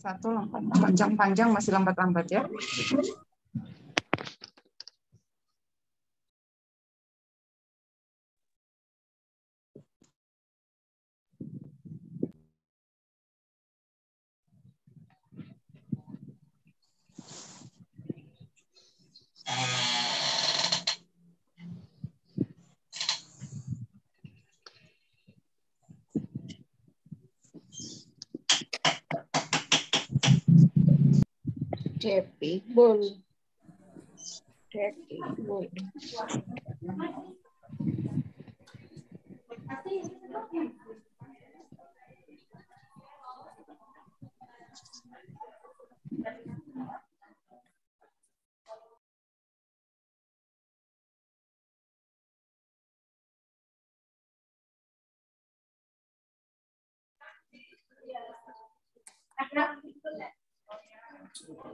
satu lompat panjang-panjang masih lambat-lambat ya. सकती बोल Thank you.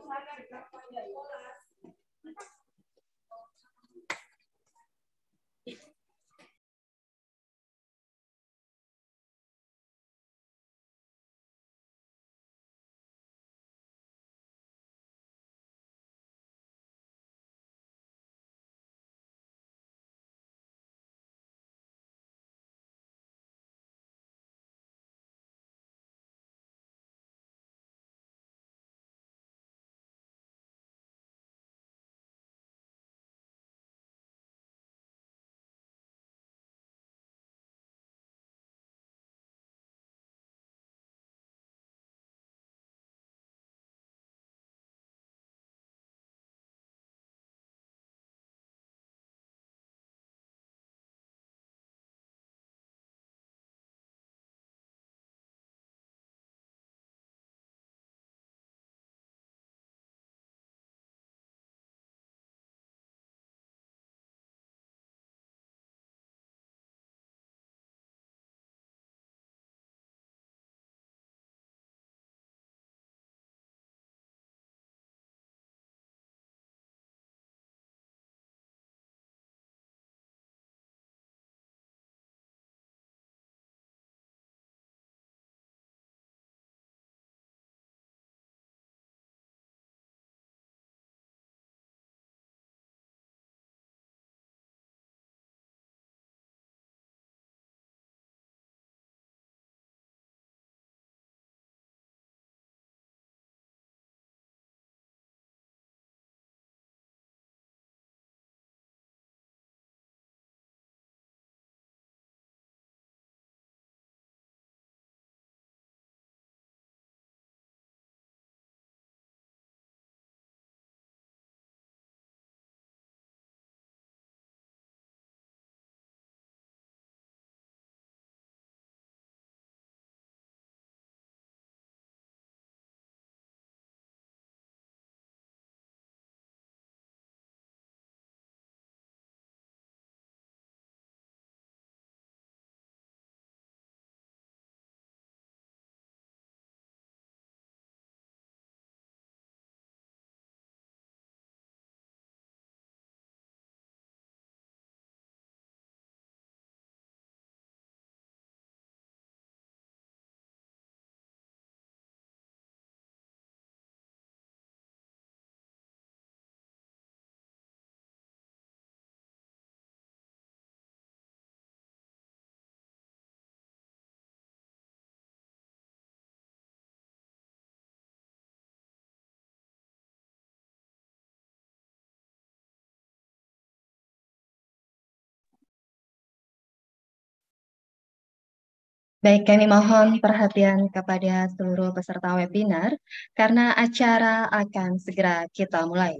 Baik, kami mohon perhatian kepada seluruh peserta webinar karena acara akan segera kita mulai.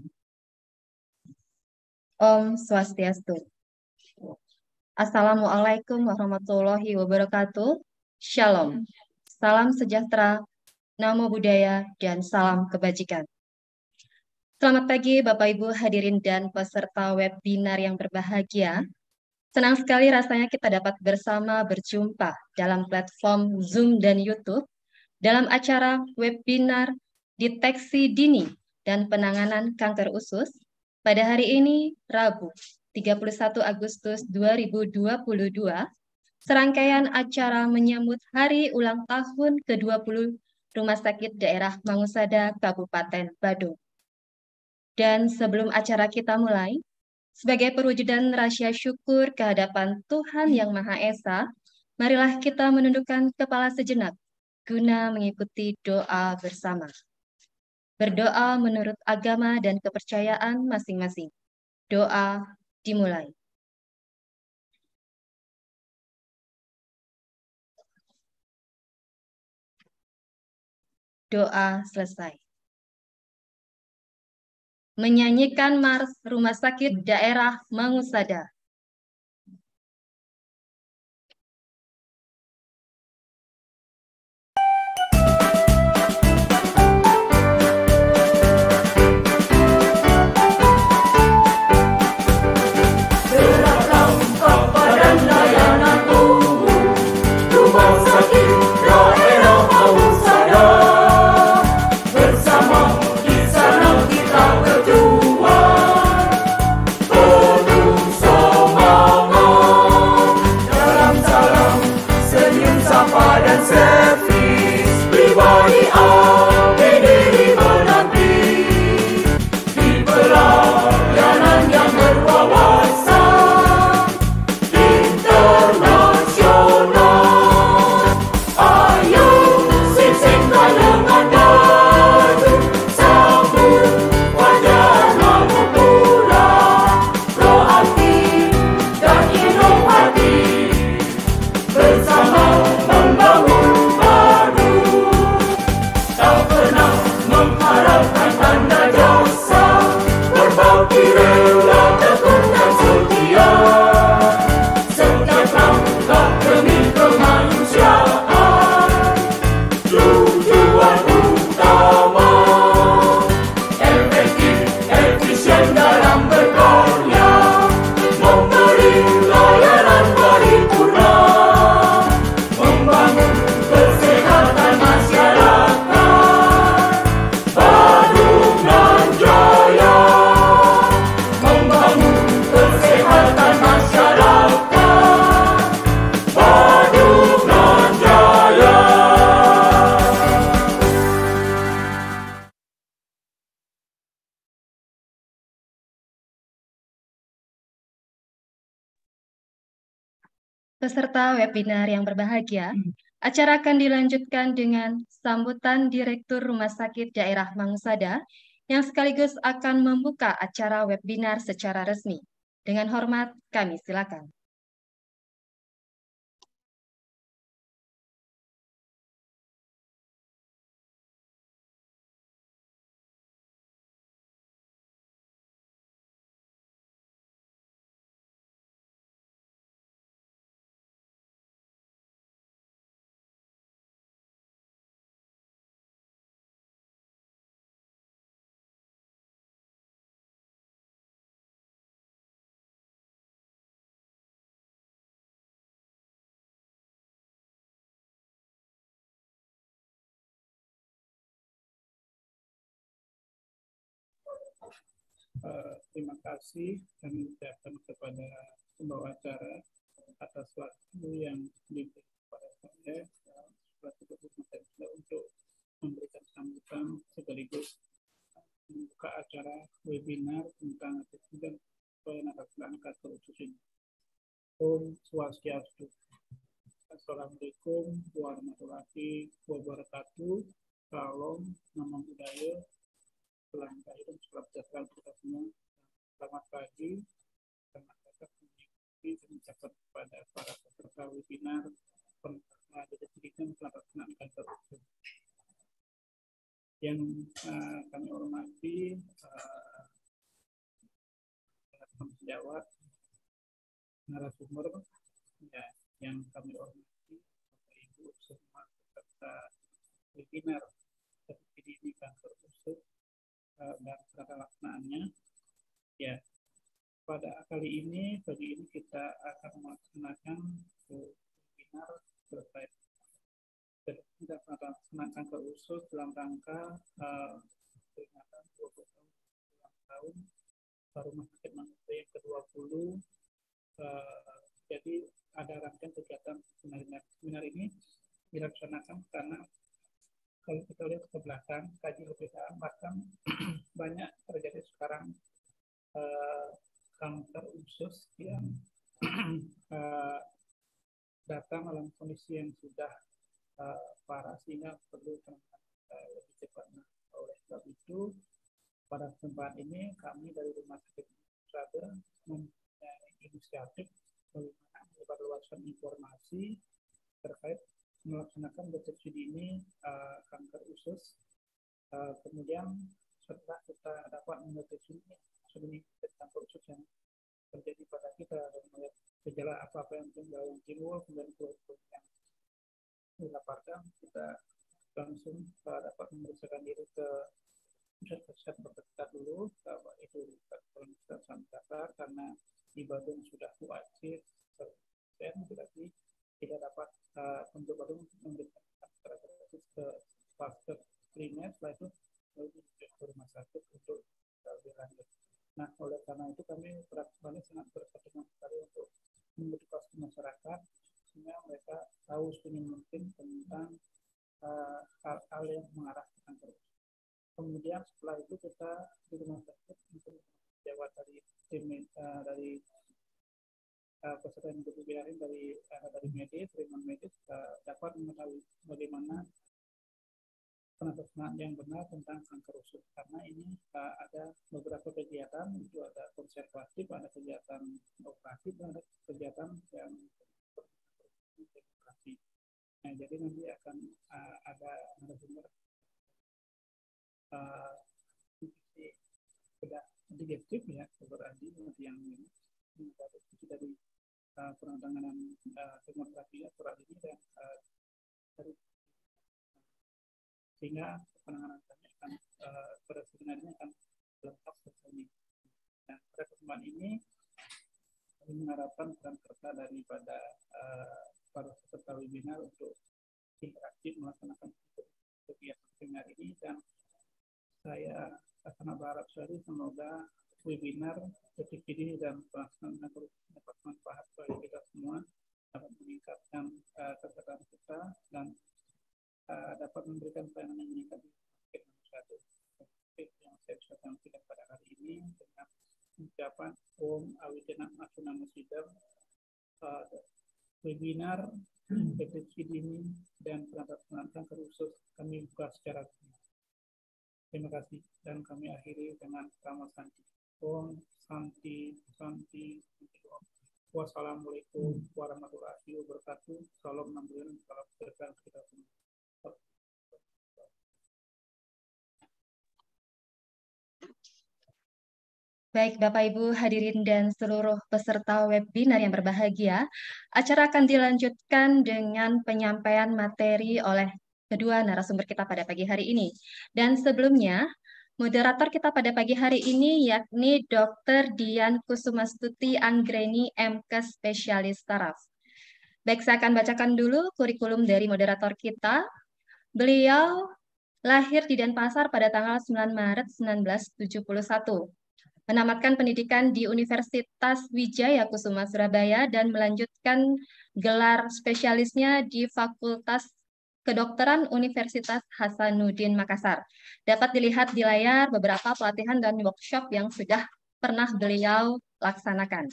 Om Swastiastu. Assalamualaikum warahmatullahi wabarakatuh. Shalom. Salam sejahtera, namo budaya, dan salam kebajikan. Selamat pagi Bapak Ibu hadirin dan peserta webinar yang berbahagia. Senang sekali rasanya kita dapat bersama berjumpa dalam platform Zoom dan YouTube dalam acara webinar Deteksi Dini dan Penanganan Kanker Usus pada hari ini Rabu 31 Agustus 2022 serangkaian acara menyambut hari ulang tahun ke-20 Rumah Sakit Daerah Mangusada Kabupaten Badung. Dan sebelum acara kita mulai, sebagai perwujudan rahasia syukur kehadapan Tuhan hmm. Yang Maha Esa, marilah kita menundukkan kepala sejenak guna mengikuti doa bersama. Berdoa menurut agama dan kepercayaan masing-masing. Doa dimulai. Doa selesai menyanyikan Mars Rumah Sakit Daerah Mangusada. peserta webinar yang berbahagia, hmm. acara akan dilanjutkan dengan sambutan Direktur Rumah Sakit Daerah Mangsada yang sekaligus akan membuka acara webinar secara resmi. Dengan hormat, kami silakan. Eh, terima kasih kami ucapkan kepada pembawa acara atas waktu yang diberikan kepada saya eh, suatu keputusan untuk memberikan sambutan sekaligus eh, membuka acara webinar tentang dan penataan kasus ini. Om Swastiastu. Assalamualaikum warahmatullahi wabarakatuh. Salam, nama budaya, Langkah itu sekolah sejahtera kita semua. Selamat pagi. Selamat datang mengikuti dan mencatat kepada para peserta webinar pendidikan pelaksanaan kantor yang uh, kami hormati uh, eh, penjawab narasumber ya, yang kami hormati Bapak Ibu semua peserta webinar terpilih di kantor usut data laksanaannya. Ya, pada kali ini pagi ini kita akan melaksanakan webinar terkait kita akan melaksanakan keusus dalam rangka eh, peringatan 20 tahun tahun Rumah Sakit Manusia yang ke-20. Uh, eh, jadi ada rangkaian kegiatan seminar, seminar ini dilaksanakan karena kalau kita lihat ke belakang kaji lebih dalam bahkan banyak terjadi sekarang uh, kanker usus yang uh, datang dalam kondisi yang sudah uh, parah sehingga perlu penanganan lebih cepat. Nah, oleh sebab itu pada kesempatan ini kami dari Rumah Sakit Surabaya mempunyai inisiatif bagaimana menyebarluaskan informasi terkait melaksanakan deteksi dini uh, eh, kanker usus, uh, kemudian setelah kita dapat mendeteksi seni kanker usus yang terjadi pada kita dan melihat gejala apa-apa yang tinggal yang timbul kemudian keluhan yang dilaporkan kita langsung uh, dapat memeriksakan diri ke pusat-pusat terdekat dulu bahwa itu pusat Santatar karena di Bandung sudah wajib persen berarti kita dapat uh, untuk baru memberikan antibiotik ke fase primer setelah itu ke rumah sakit untuk lebih lanjut. Nah, oleh karena itu kami praktikannya sangat berkepentingan sekali untuk mengedukasi masyarakat sehingga mereka tahu sedini mungkin tentang hal eh, hal-hal yang mengarah ke kanker. Kemudian setelah itu kita di rumah sakit untuk jawab dari tim uh, dari uh, peserta yang berpilihan dari uh, dari medis, dari non medis dapat mengetahui bagaimana penatasan yang benar tentang kanker usus karena ini eh, ada beberapa kegiatan itu ada konservatif ada kegiatan operatif dan ada kegiatan yang demokrasi nah jadi nanti akan uh, ada narasumber uh, sudah digestif ya dokter Andi yang ini dari uh, penanganan uh, kemoterapi aturan ya, ini dan eh, sehingga penanganan kami akan eh, pada sebenarnya akan lengkap terjadi. Nah, pada kesempatan ini kami mengharapkan peran serta daripada eh, para peserta webinar untuk interaktif melaksanakan kegiatan seminar ini dan saya sangat berharap sekali semoga webinar detik ini dan pelaksanaan dapat manfaat bagi kita semua, dapat meningkatkan uh, kesadaran kita dan uh, dapat memberikan pelayanan yang meningkat di satu Yang saya bisa sampaikan pada hari ini dengan ucapan Om Awidena Asuna Musidam uh, webinar deteksi ini dan penantang-penantang kerusus kami buka secara Terima kasih dan kami akhiri dengan Rama Santi. Om Santi Santi Wassalamualaikum warahmatullahi wabarakatuh. Salam enam salam berkah kita semua. Baik Bapak Ibu hadirin dan seluruh peserta webinar yang berbahagia, acara akan dilanjutkan dengan penyampaian materi oleh kedua narasumber kita pada pagi hari ini. Dan sebelumnya, Moderator kita pada pagi hari ini yakni Dr. Dian Kusumastuti Anggreni, MK Spesialis Taraf. Baik, saya akan bacakan dulu kurikulum dari moderator kita. Beliau lahir di Denpasar pada tanggal 9 Maret 1971. Menamatkan pendidikan di Universitas Wijaya Kusuma Surabaya dan melanjutkan gelar spesialisnya di Fakultas Kedokteran Universitas Hasanuddin Makassar. Dapat dilihat di layar beberapa pelatihan dan workshop yang sudah pernah beliau laksanakan.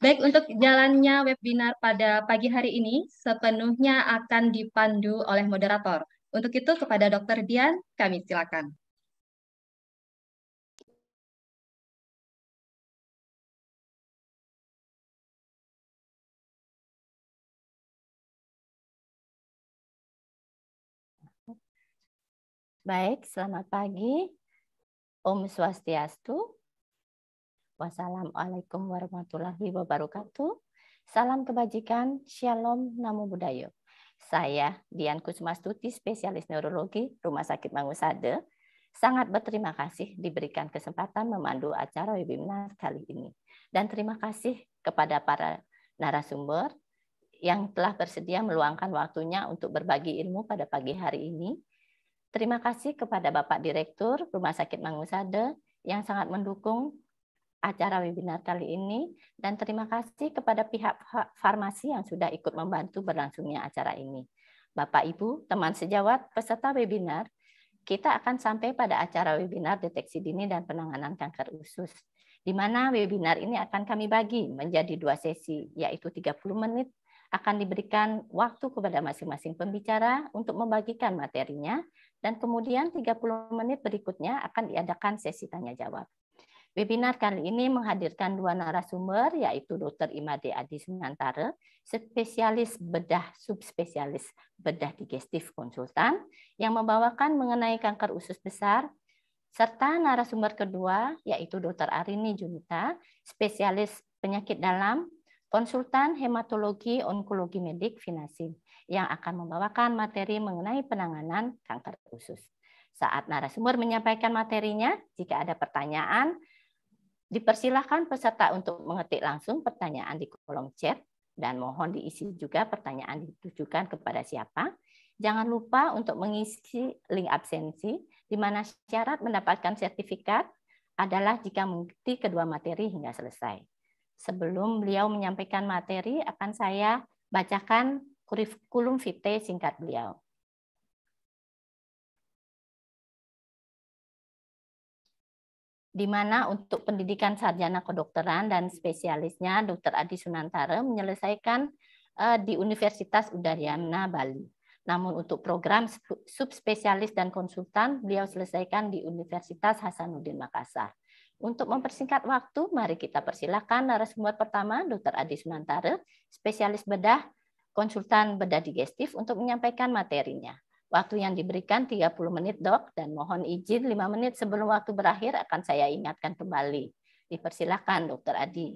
Baik, untuk jalannya webinar pada pagi hari ini sepenuhnya akan dipandu oleh moderator. Untuk itu kepada Dr. Dian, kami silakan. Baik, selamat pagi. Om Swastiastu. Wassalamualaikum warahmatullahi wabarakatuh. Salam kebajikan, Shalom, Namo Buddhaya. Saya, Dian Kusmastuti, spesialis neurologi Rumah Sakit Mangusade, sangat berterima kasih diberikan kesempatan memandu acara webinar kali ini. Dan terima kasih kepada para narasumber yang telah bersedia meluangkan waktunya untuk berbagi ilmu pada pagi hari ini. Terima kasih kepada Bapak Direktur Rumah Sakit Mangusade yang sangat mendukung acara webinar kali ini dan terima kasih kepada pihak farmasi yang sudah ikut membantu berlangsungnya acara ini. Bapak Ibu, teman sejawat, peserta webinar, kita akan sampai pada acara webinar deteksi dini dan penanganan kanker usus di mana webinar ini akan kami bagi menjadi dua sesi yaitu 30 menit akan diberikan waktu kepada masing-masing pembicara untuk membagikan materinya dan kemudian 30 menit berikutnya akan diadakan sesi tanya jawab. Webinar kali ini menghadirkan dua narasumber, yaitu Dr. Imade Adi Sunantara, spesialis bedah, subspesialis bedah digestif konsultan, yang membawakan mengenai kanker usus besar, serta narasumber kedua, yaitu Dr. Arini Junita, spesialis penyakit dalam, konsultan hematologi onkologi medik Finasin yang akan membawakan materi mengenai penanganan kanker usus. Saat narasumber menyampaikan materinya, jika ada pertanyaan, dipersilahkan peserta untuk mengetik langsung pertanyaan di kolom chat dan mohon diisi juga pertanyaan ditujukan kepada siapa. Jangan lupa untuk mengisi link absensi, di mana syarat mendapatkan sertifikat adalah jika mengikuti kedua materi hingga selesai. Sebelum beliau menyampaikan materi, akan saya bacakan kurikulum vitae singkat beliau. di mana untuk pendidikan sarjana kedokteran dan spesialisnya Dr. Adi Sunantara menyelesaikan eh, di Universitas Udayana Bali. Namun untuk program subspesialis dan konsultan beliau selesaikan di Universitas Hasanuddin Makassar. Untuk mempersingkat waktu, mari kita persilahkan narasumber pertama Dr. Adi Sunantara, spesialis bedah konsultan bedah digestif untuk menyampaikan materinya. Waktu yang diberikan 30 menit, dok, dan mohon izin 5 menit sebelum waktu berakhir akan saya ingatkan kembali. Dipersilakan, Dokter Adi.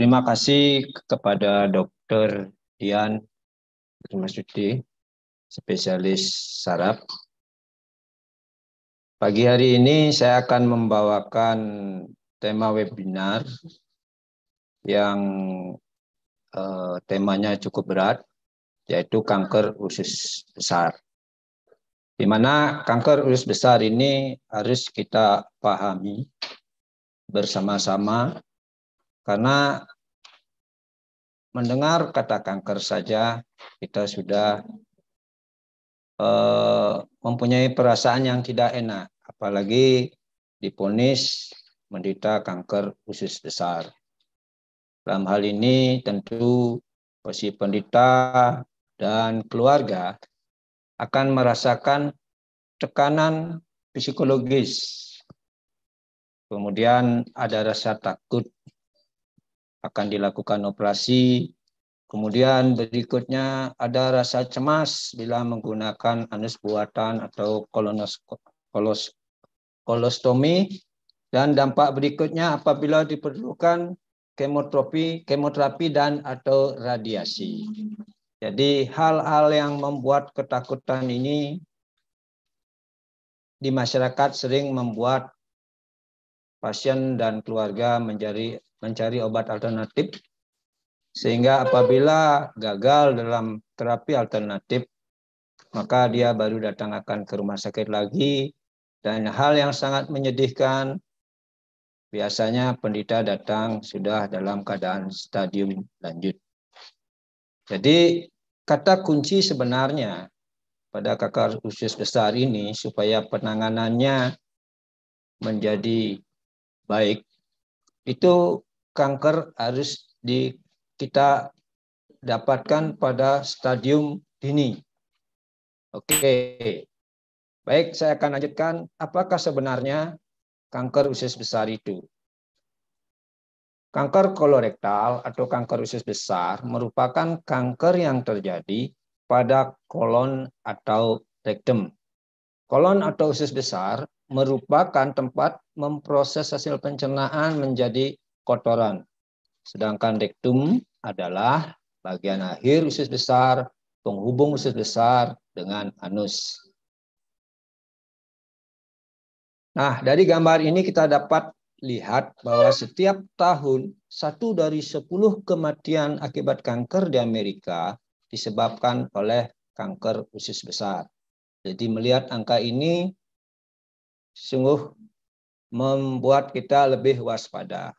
Terima kasih kepada Dr. Dian Bermasudi, spesialis saraf. Pagi hari ini saya akan membawakan tema webinar yang eh, temanya cukup berat, yaitu kanker usus besar. Di mana kanker usus besar ini harus kita pahami bersama-sama karena mendengar kata kanker saja kita sudah eh, mempunyai perasaan yang tidak enak, apalagi diponis menderita kanker usus besar. Dalam hal ini tentu posisi penderita dan keluarga akan merasakan tekanan psikologis. Kemudian ada rasa takut akan dilakukan operasi. Kemudian berikutnya ada rasa cemas bila menggunakan anus buatan atau kolonos, kolos, kolostomi. Dan dampak berikutnya apabila diperlukan kemoterapi, kemoterapi dan atau radiasi. Jadi hal-hal yang membuat ketakutan ini di masyarakat sering membuat pasien dan keluarga menjadi mencari obat alternatif sehingga apabila gagal dalam terapi alternatif maka dia baru datang akan ke rumah sakit lagi dan hal yang sangat menyedihkan biasanya pendeta datang sudah dalam keadaan stadium lanjut. Jadi kata kunci sebenarnya pada kakak usus besar ini supaya penanganannya menjadi baik itu kanker harus di, kita dapatkan pada stadium dini. Oke. Baik, saya akan lanjutkan apakah sebenarnya kanker usus besar itu. Kanker kolorektal atau kanker usus besar merupakan kanker yang terjadi pada kolon atau rektum. Kolon atau usus besar merupakan tempat memproses hasil pencernaan menjadi kotoran. Sedangkan rektum adalah bagian akhir usus besar, penghubung usus besar dengan anus. Nah, dari gambar ini kita dapat lihat bahwa setiap tahun satu dari sepuluh kematian akibat kanker di Amerika disebabkan oleh kanker usus besar. Jadi melihat angka ini sungguh membuat kita lebih waspada.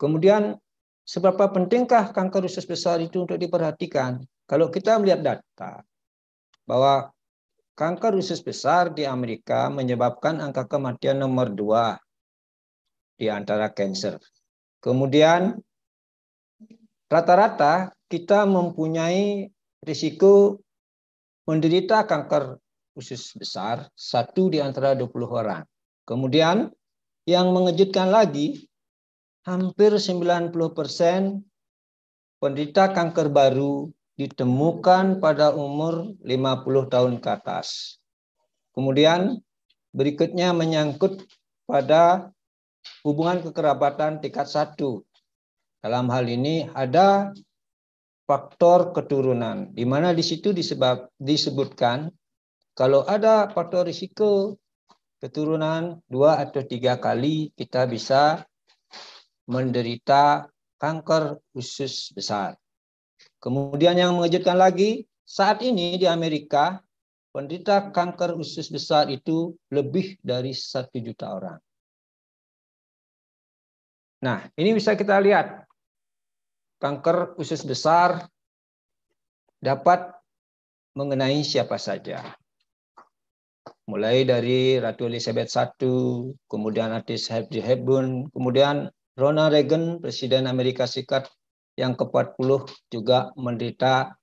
Kemudian seberapa pentingkah kanker usus besar itu untuk diperhatikan? Kalau kita melihat data bahwa kanker usus besar di Amerika menyebabkan angka kematian nomor dua di antara kanker. Kemudian rata-rata kita mempunyai risiko menderita kanker usus besar satu di antara 20 orang. Kemudian yang mengejutkan lagi hampir 90% penderita kanker baru ditemukan pada umur 50 tahun ke atas. Kemudian berikutnya menyangkut pada hubungan kekerabatan tingkat satu. Dalam hal ini ada faktor keturunan, di mana di situ disebab, disebutkan kalau ada faktor risiko keturunan dua atau tiga kali kita bisa menderita kanker usus besar. Kemudian yang mengejutkan lagi, saat ini di Amerika, penderita kanker usus besar itu lebih dari satu juta orang. Nah, ini bisa kita lihat. Kanker usus besar dapat mengenai siapa saja. Mulai dari Ratu Elizabeth I, kemudian artis Audrey Hepburn, kemudian Ronald Reagan, Presiden Amerika Serikat yang ke-40 juga menderita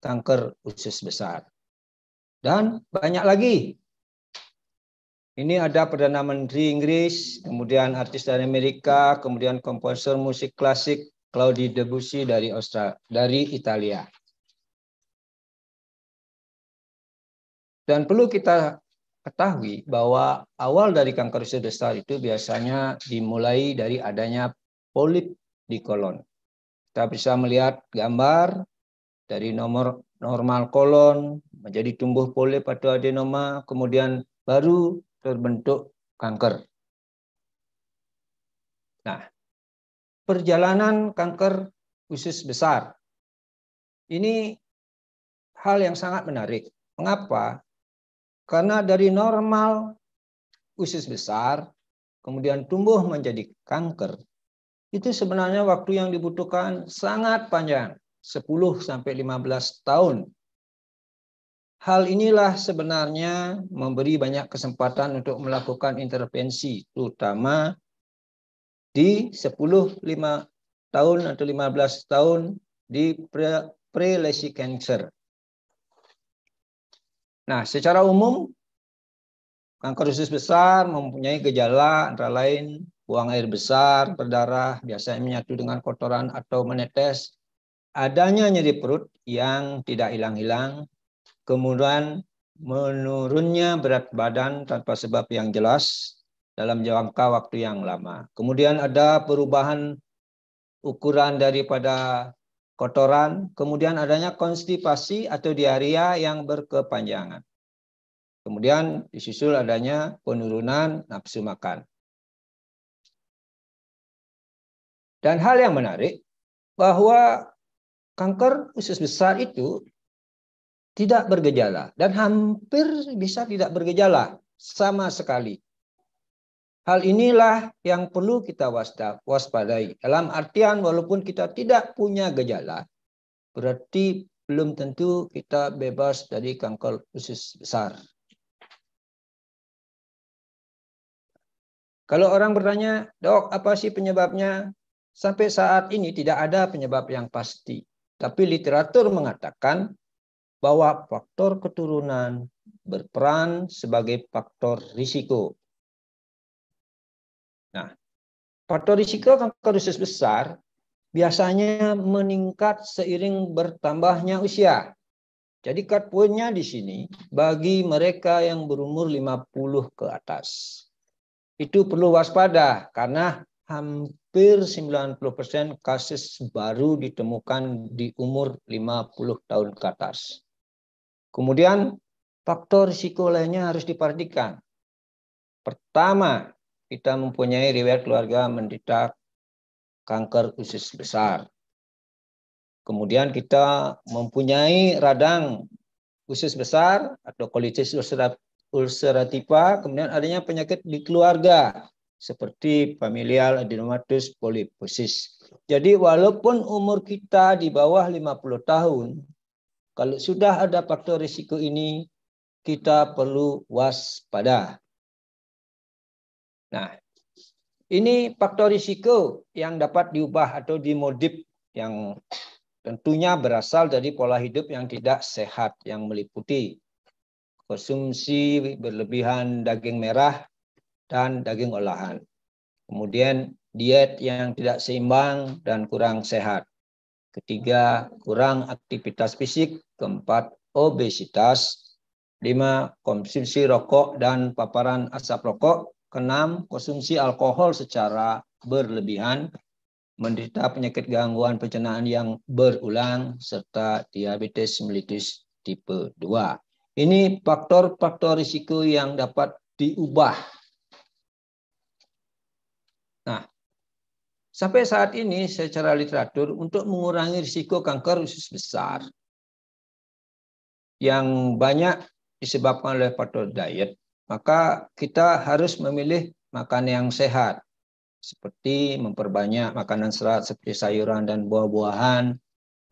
kanker usus besar. Dan banyak lagi. Ini ada Perdana Menteri Inggris, kemudian artis dari Amerika, kemudian komposer musik klasik Claudio Debussy dari Australia, dari Italia. Dan perlu kita ketahui bahwa awal dari kanker usus besar itu biasanya dimulai dari adanya polip di kolon. Kita bisa melihat gambar dari nomor normal kolon menjadi tumbuh polip atau adenoma, kemudian baru terbentuk kanker. Nah, perjalanan kanker usus besar ini hal yang sangat menarik. Mengapa? Karena dari normal usus besar kemudian tumbuh menjadi kanker, itu sebenarnya waktu yang dibutuhkan sangat panjang, 10 sampai 15 tahun. Hal inilah sebenarnya memberi banyak kesempatan untuk melakukan intervensi, terutama di 10 5 tahun atau 15 tahun di pre, pre cancer. Nah, secara umum kanker usus besar mempunyai gejala antara lain buang air besar, berdarah, biasanya menyatu dengan kotoran atau menetes, adanya nyeri perut yang tidak hilang-hilang, kemudian menurunnya berat badan tanpa sebab yang jelas dalam jangka waktu yang lama. Kemudian ada perubahan ukuran daripada kotoran, kemudian adanya konstipasi atau diarrea yang berkepanjangan. Kemudian disusul adanya penurunan nafsu makan. Dan hal yang menarik bahwa kanker usus besar itu tidak bergejala dan hampir bisa tidak bergejala sama sekali. Hal inilah yang perlu kita waspadai. Dalam artian walaupun kita tidak punya gejala, berarti belum tentu kita bebas dari kanker usus besar. Kalau orang bertanya, dok apa sih penyebabnya? Sampai saat ini tidak ada penyebab yang pasti. Tapi literatur mengatakan bahwa faktor keturunan berperan sebagai faktor risiko Faktor risiko kanker usus besar biasanya meningkat seiring bertambahnya usia. Jadi cut point-nya di sini bagi mereka yang berumur 50 ke atas. Itu perlu waspada karena hampir 90% kasus baru ditemukan di umur 50 tahun ke atas. Kemudian faktor risiko lainnya harus diperhatikan. Pertama, kita mempunyai riwayat keluarga menderita kanker usus besar. Kemudian kita mempunyai radang usus besar atau kolitis ulcerativa, kemudian adanya penyakit di keluarga seperti familial adenomatous polyposis. Jadi walaupun umur kita di bawah 50 tahun, kalau sudah ada faktor risiko ini, kita perlu waspada. Nah, ini faktor risiko yang dapat diubah atau dimodif yang tentunya berasal dari pola hidup yang tidak sehat yang meliputi konsumsi berlebihan daging merah dan daging olahan. Kemudian diet yang tidak seimbang dan kurang sehat. Ketiga, kurang aktivitas fisik. Keempat, obesitas. Lima, konsumsi rokok dan paparan asap rokok Keenam, konsumsi alkohol secara berlebihan, menderita penyakit gangguan pencernaan yang berulang, serta diabetes melitus tipe 2. Ini faktor-faktor risiko yang dapat diubah. Nah, sampai saat ini secara literatur untuk mengurangi risiko kanker usus besar yang banyak disebabkan oleh faktor diet maka kita harus memilih makan yang sehat seperti memperbanyak makanan serat seperti sayuran dan buah-buahan,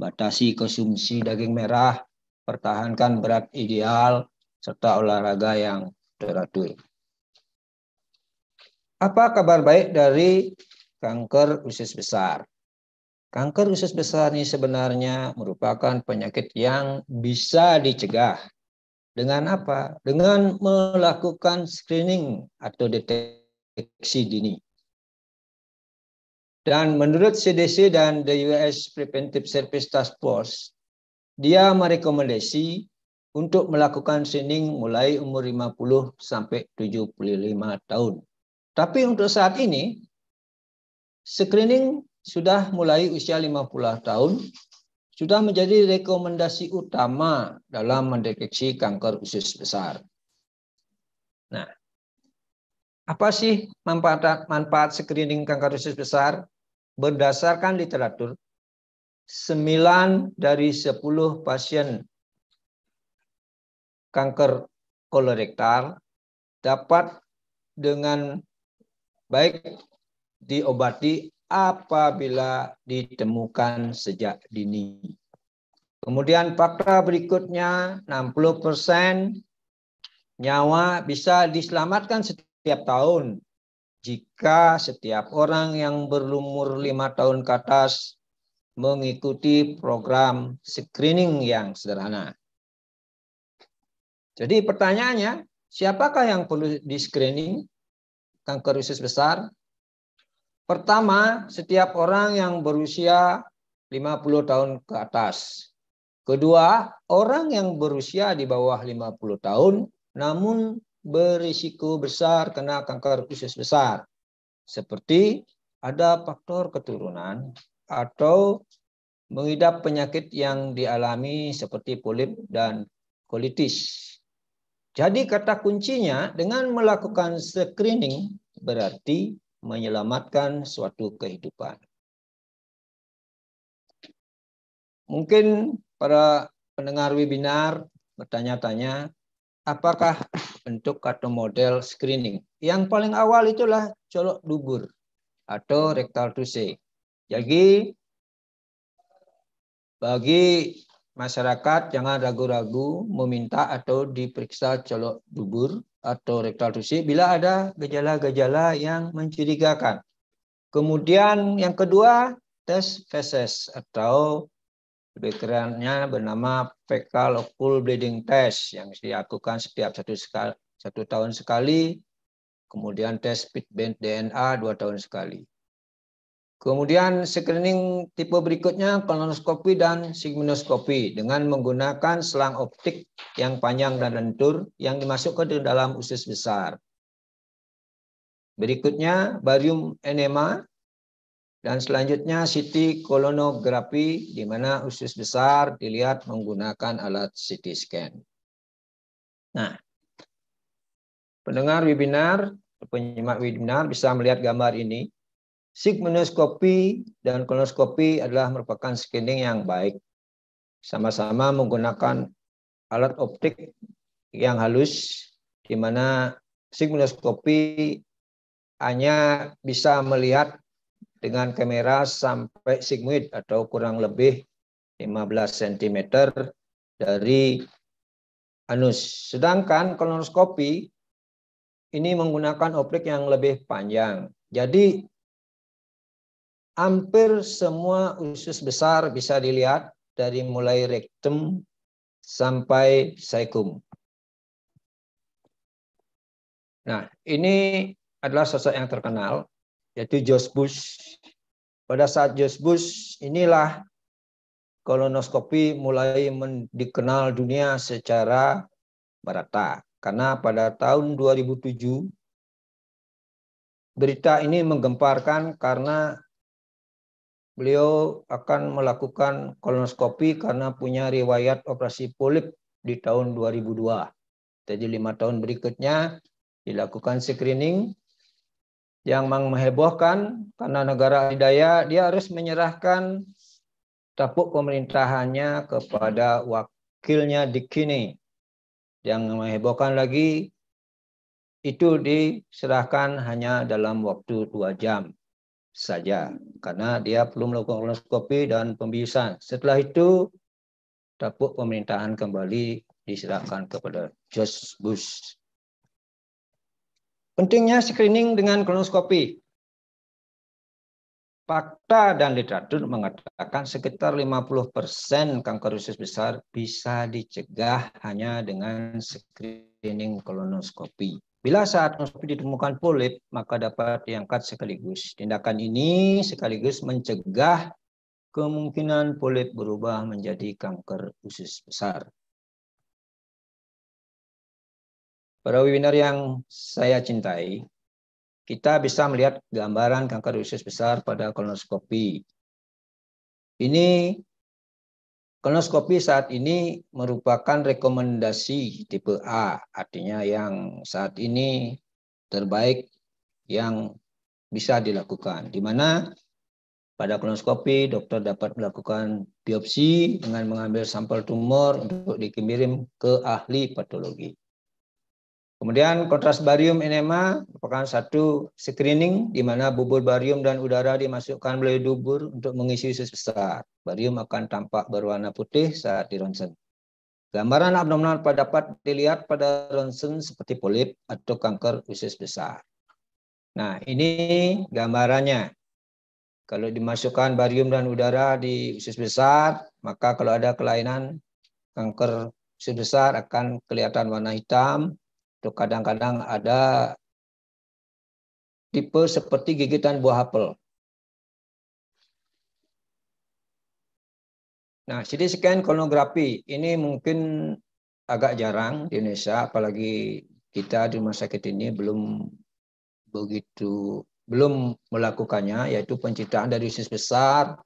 batasi konsumsi daging merah, pertahankan berat ideal, serta olahraga yang teratur. Apa kabar baik dari kanker usus besar? Kanker usus besar ini sebenarnya merupakan penyakit yang bisa dicegah dengan apa? Dengan melakukan screening atau deteksi dini. Dan menurut CDC dan the US Preventive Service Task Force, dia merekomendasi untuk melakukan screening mulai umur 50 sampai 75 tahun. Tapi untuk saat ini, screening sudah mulai usia 50 tahun sudah menjadi rekomendasi utama dalam mendeteksi kanker usus besar. Nah, apa sih manfaat, manfaat screening kanker usus besar? Berdasarkan literatur, 9 dari 10 pasien kanker kolorektal dapat dengan baik diobati apabila ditemukan sejak dini. Kemudian fakta berikutnya 60% nyawa bisa diselamatkan setiap tahun jika setiap orang yang berumur lima tahun ke atas mengikuti program screening yang sederhana. Jadi pertanyaannya, siapakah yang perlu di screening kanker usus besar? Pertama, setiap orang yang berusia 50 tahun ke atas. Kedua, orang yang berusia di bawah 50 tahun namun berisiko besar kena kanker usus besar. Seperti ada faktor keturunan atau mengidap penyakit yang dialami seperti polip dan kolitis. Jadi kata kuncinya dengan melakukan screening berarti menyelamatkan suatu kehidupan. Mungkin para pendengar webinar bertanya-tanya, apakah bentuk atau model screening? Yang paling awal itulah colok dubur atau rektal tuse. Jadi bagi masyarakat jangan ragu-ragu meminta atau diperiksa colok dubur atau rektal tusi bila ada gejala-gejala yang mencurigakan. Kemudian yang kedua, tes feses atau lebih bernama fecal occult bleeding test yang dilakukan setiap satu, sekali, satu tahun sekali. Kemudian tes pit band DNA dua tahun sekali. Kemudian screening tipe berikutnya kolonoskopi dan sigmoidoskopi dengan menggunakan selang optik yang panjang dan lentur yang dimasukkan ke dalam usus besar. Berikutnya barium enema dan selanjutnya CT kolonografi di mana usus besar dilihat menggunakan alat CT scan. Nah, pendengar webinar, penyimak webinar bisa melihat gambar ini Sigmoidoskopi dan kolonoskopi adalah merupakan scanning yang baik. Sama-sama menggunakan alat optik yang halus, di mana sigmoidoskopi hanya bisa melihat dengan kamera sampai sigmoid atau kurang lebih 15 cm dari anus. Sedangkan kolonoskopi ini menggunakan optik yang lebih panjang. Jadi hampir semua usus besar bisa dilihat dari mulai rektum sampai saikum. Nah, ini adalah sosok yang terkenal, yaitu George Bush. Pada saat George Bush, inilah kolonoskopi mulai dikenal dunia secara merata. Karena pada tahun 2007, berita ini menggemparkan karena beliau akan melakukan kolonoskopi karena punya riwayat operasi polip di tahun 2002. Jadi lima tahun berikutnya dilakukan screening yang menghebohkan karena negara adidaya dia harus menyerahkan tapuk pemerintahannya kepada wakilnya di Kini. Yang menghebohkan lagi itu diserahkan hanya dalam waktu dua jam saja karena dia perlu melakukan kolonoskopi dan pembiusan. Setelah itu tapuk pemerintahan kembali diserahkan kepada George Bush. Pentingnya screening dengan kolonoskopi. Fakta dan literatur mengatakan sekitar 50% kanker usus besar bisa dicegah hanya dengan screening kolonoskopi. Bila saat nosofi ditemukan polip, maka dapat diangkat sekaligus. Tindakan ini sekaligus mencegah kemungkinan polip berubah menjadi kanker usus besar. Para webinar yang saya cintai, kita bisa melihat gambaran kanker usus besar pada kolonoskopi. Ini Kolonoskopi saat ini merupakan rekomendasi tipe A, artinya yang saat ini terbaik yang bisa dilakukan. Di mana pada kolonoskopi dokter dapat melakukan biopsi dengan mengambil sampel tumor untuk dikirim ke ahli patologi. Kemudian kontras barium enema merupakan satu screening di mana bubur barium dan udara dimasukkan melalui dubur untuk mengisi usus besar. Barium akan tampak berwarna putih saat di ronsen. Gambaran abnormal dapat dilihat pada ronsen seperti polip atau kanker usus besar. Nah, ini gambarannya. Kalau dimasukkan barium dan udara di usus besar, maka kalau ada kelainan kanker usus besar akan kelihatan warna hitam. kadang-kadang ada tipe seperti gigitan buah apel. Nah, CT scan kolonografi ini mungkin agak jarang di Indonesia, apalagi kita di rumah sakit ini belum begitu belum melakukannya, yaitu pencitraan dari usus besar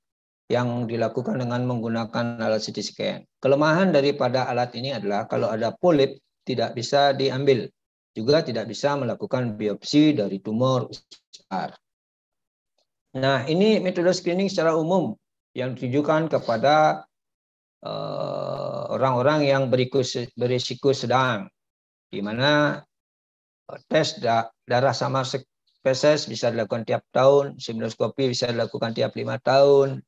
yang dilakukan dengan menggunakan alat CT scan. Kelemahan daripada alat ini adalah kalau ada polip tidak bisa diambil juga tidak bisa melakukan biopsi dari tumor besar. Nah, ini metode screening secara umum yang ditujukan kepada eh, orang-orang uh, yang berisiko sedang, di mana eh, tes da darah sama spesies bisa dilakukan tiap tahun, simuloskopi bisa dilakukan tiap lima tahun,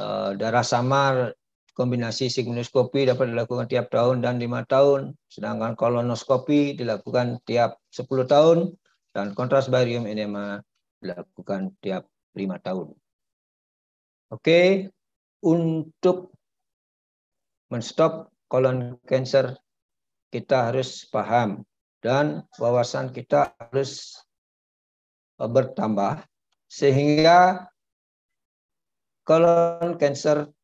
uh, darah samar Kombinasi sigmoidoskopi dapat dilakukan tiap tahun dan lima tahun, sedangkan kolonoskopi dilakukan tiap 10 tahun dan kontras barium enema dilakukan tiap lima tahun. Oke, untuk menstop kolon cancer kita harus paham dan wawasan kita harus bertambah sehingga kolon cancer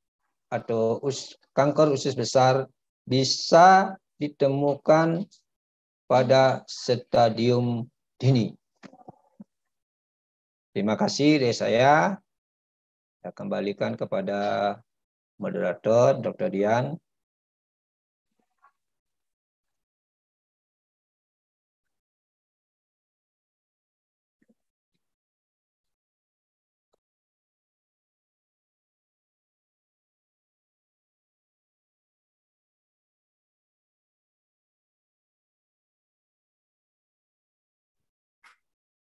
atau us, kanker usus besar bisa ditemukan pada stadium dini. Terima kasih dari saya. Saya kembalikan kepada moderator Dr. Dian.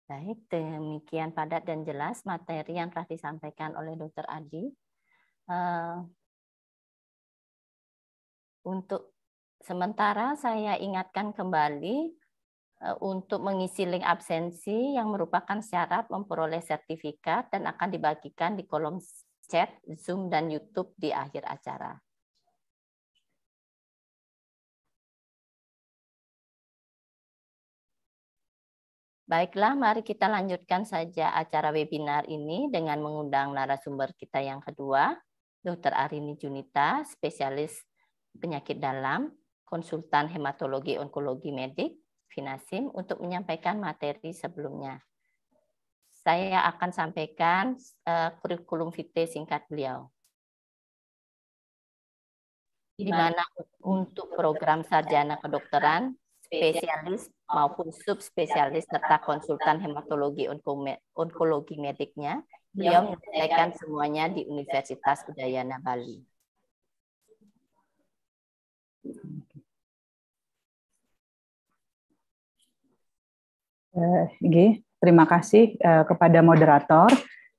Baik, demikian padat dan jelas materi yang telah disampaikan oleh Dr. Adi. Uh, untuk sementara saya ingatkan kembali eh, untuk mengisi link absensi yang merupakan syarat memperoleh sertifikat dan akan dibagikan di kolom chat, Zoom, dan YouTube di akhir acara. Baiklah, mari kita lanjutkan saja acara webinar ini dengan mengundang narasumber kita yang kedua, Dr. Arini Junita, spesialis penyakit dalam, konsultan hematologi onkologi medik, Finasim, untuk menyampaikan materi sebelumnya. Saya akan sampaikan eh, kurikulum vitae singkat beliau. Di mana untuk program sarjana kedokteran spesialis maupun subspesialis serta konsultan hematologi onkologi mediknya. Beliau menyelesaikan semuanya di Universitas Udayana Bali. Eh, terima kasih eh, kepada moderator.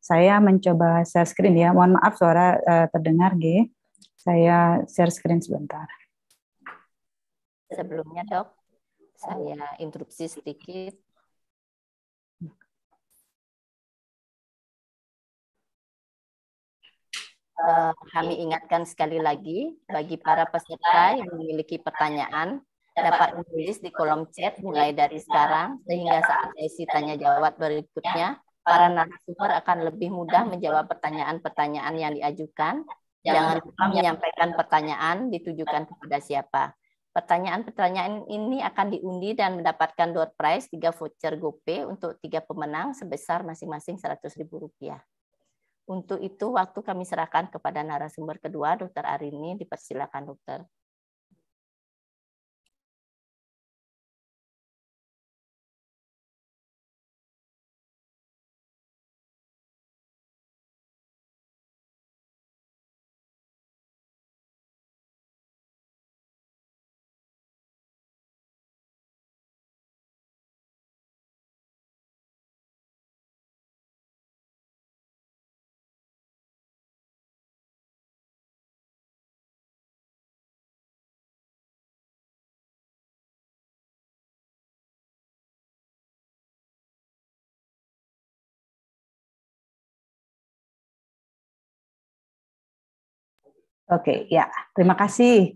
Saya mencoba share screen ya. Mohon maaf suara eh, terdengar G. Saya share screen sebentar. Sebelumnya dok, saya oh. interupsi sedikit. Eh, kami ingatkan sekali lagi bagi para peserta yang memiliki pertanyaan dapat menulis di kolom chat mulai dari sekarang sehingga saat sesi tanya jawab berikutnya para narasumber akan lebih mudah menjawab pertanyaan-pertanyaan yang diajukan. Jangan lupa menyampaikan pertanyaan ditujukan kepada siapa. Pertanyaan-pertanyaan ini akan diundi dan mendapatkan door prize 3 voucher GoPay untuk tiga pemenang sebesar masing-masing Rp100.000. Untuk itu, waktu kami serahkan kepada narasumber kedua, Dr. Arini. Dipersilakan, Dokter. Oke, ya. Terima kasih.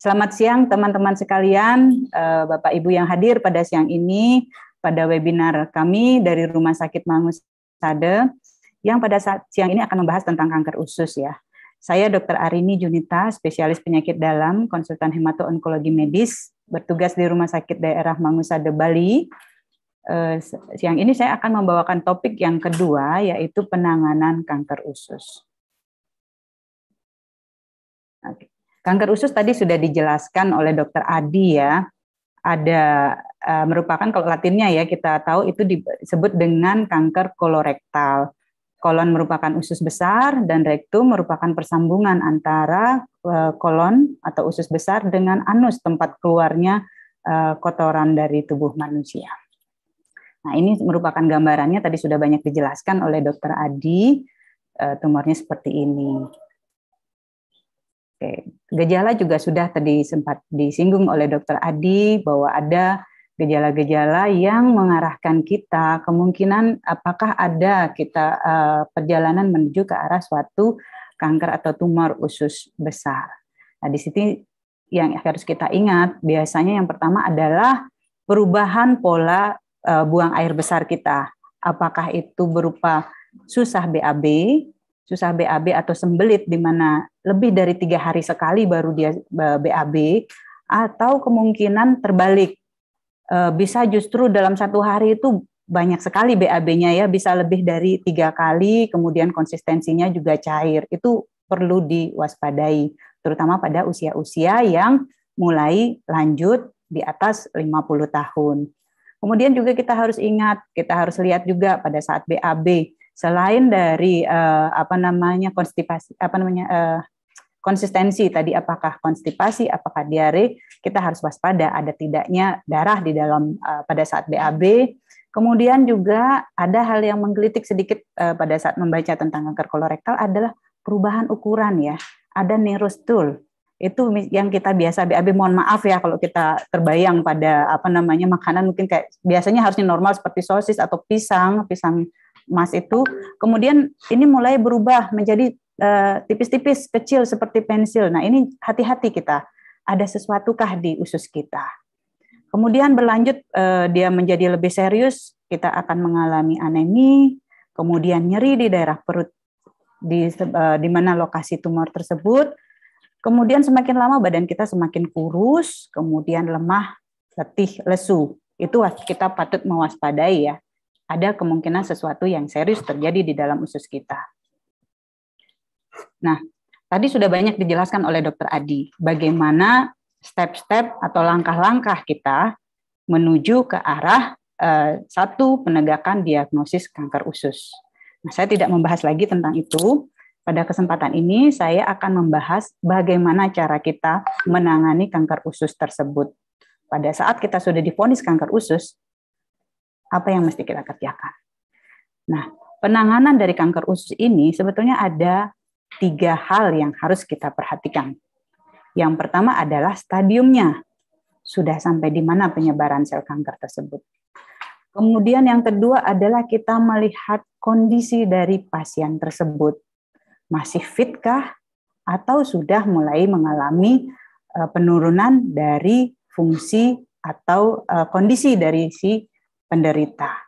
Selamat siang teman-teman sekalian, eh, Bapak Ibu yang hadir pada siang ini pada webinar kami dari Rumah Sakit Mangus Sade yang pada saat siang ini akan membahas tentang kanker usus ya. Saya Dr. Arini Junita, spesialis penyakit dalam, konsultan hemato-onkologi medis, bertugas di Rumah Sakit Daerah Mangusade Bali. Eh, siang ini saya akan membawakan topik yang kedua yaitu penanganan kanker usus. Okay. Kanker usus tadi sudah dijelaskan oleh Dokter Adi ya. Ada uh, merupakan kalau latinnya ya kita tahu itu disebut dengan kanker kolorektal. Kolon merupakan usus besar dan rektum merupakan persambungan antara uh, kolon atau usus besar dengan anus tempat keluarnya uh, kotoran dari tubuh manusia. Nah, ini merupakan gambarannya tadi sudah banyak dijelaskan oleh Dokter Adi. Uh, tumornya seperti ini. Oke, gejala juga sudah tadi sempat disinggung oleh Dokter Adi bahwa ada gejala-gejala yang mengarahkan kita kemungkinan apakah ada kita eh, perjalanan menuju ke arah suatu kanker atau tumor usus besar. Nah, di sini yang harus kita ingat biasanya yang pertama adalah perubahan pola eh, buang air besar kita. Apakah itu berupa susah BAB, susah BAB atau sembelit di mana lebih dari tiga hari sekali baru dia BAB atau kemungkinan terbalik e, bisa justru dalam satu hari itu banyak sekali BAB-nya ya bisa lebih dari tiga kali kemudian konsistensinya juga cair itu perlu diwaspadai terutama pada usia-usia yang mulai lanjut di atas 50 tahun. Kemudian juga kita harus ingat, kita harus lihat juga pada saat BAB selain dari eh, apa namanya konstipasi apa namanya eh, konsistensi tadi apakah konstipasi, apakah diare, kita harus waspada ada tidaknya darah di dalam uh, pada saat BAB. Kemudian juga ada hal yang menggelitik sedikit uh, pada saat membaca tentang kanker kolorektal adalah perubahan ukuran ya. Ada nerostul itu yang kita biasa BAB mohon maaf ya kalau kita terbayang pada apa namanya makanan mungkin kayak biasanya harusnya normal seperti sosis atau pisang pisang mas itu kemudian ini mulai berubah menjadi Eh, tipis-tipis kecil seperti pensil. Nah, ini hati-hati kita. Ada sesuatukah di usus kita? Kemudian berlanjut eh, dia menjadi lebih serius, kita akan mengalami anemi, kemudian nyeri di daerah perut di eh, di mana lokasi tumor tersebut. Kemudian semakin lama badan kita semakin kurus, kemudian lemah, letih, lesu. Itu kita patut mewaspadai ya. Ada kemungkinan sesuatu yang serius terjadi di dalam usus kita. Nah, tadi sudah banyak dijelaskan oleh Dr. Adi bagaimana step-step atau langkah-langkah kita menuju ke arah eh, satu penegakan diagnosis kanker usus. Nah, saya tidak membahas lagi tentang itu. Pada kesempatan ini saya akan membahas bagaimana cara kita menangani kanker usus tersebut. Pada saat kita sudah difonis kanker usus, apa yang mesti kita kerjakan? Nah, penanganan dari kanker usus ini sebetulnya ada tiga hal yang harus kita perhatikan. Yang pertama adalah stadiumnya. Sudah sampai di mana penyebaran sel kanker tersebut. Kemudian yang kedua adalah kita melihat kondisi dari pasien tersebut. Masih fitkah atau sudah mulai mengalami e, penurunan dari fungsi atau e, kondisi dari si penderita.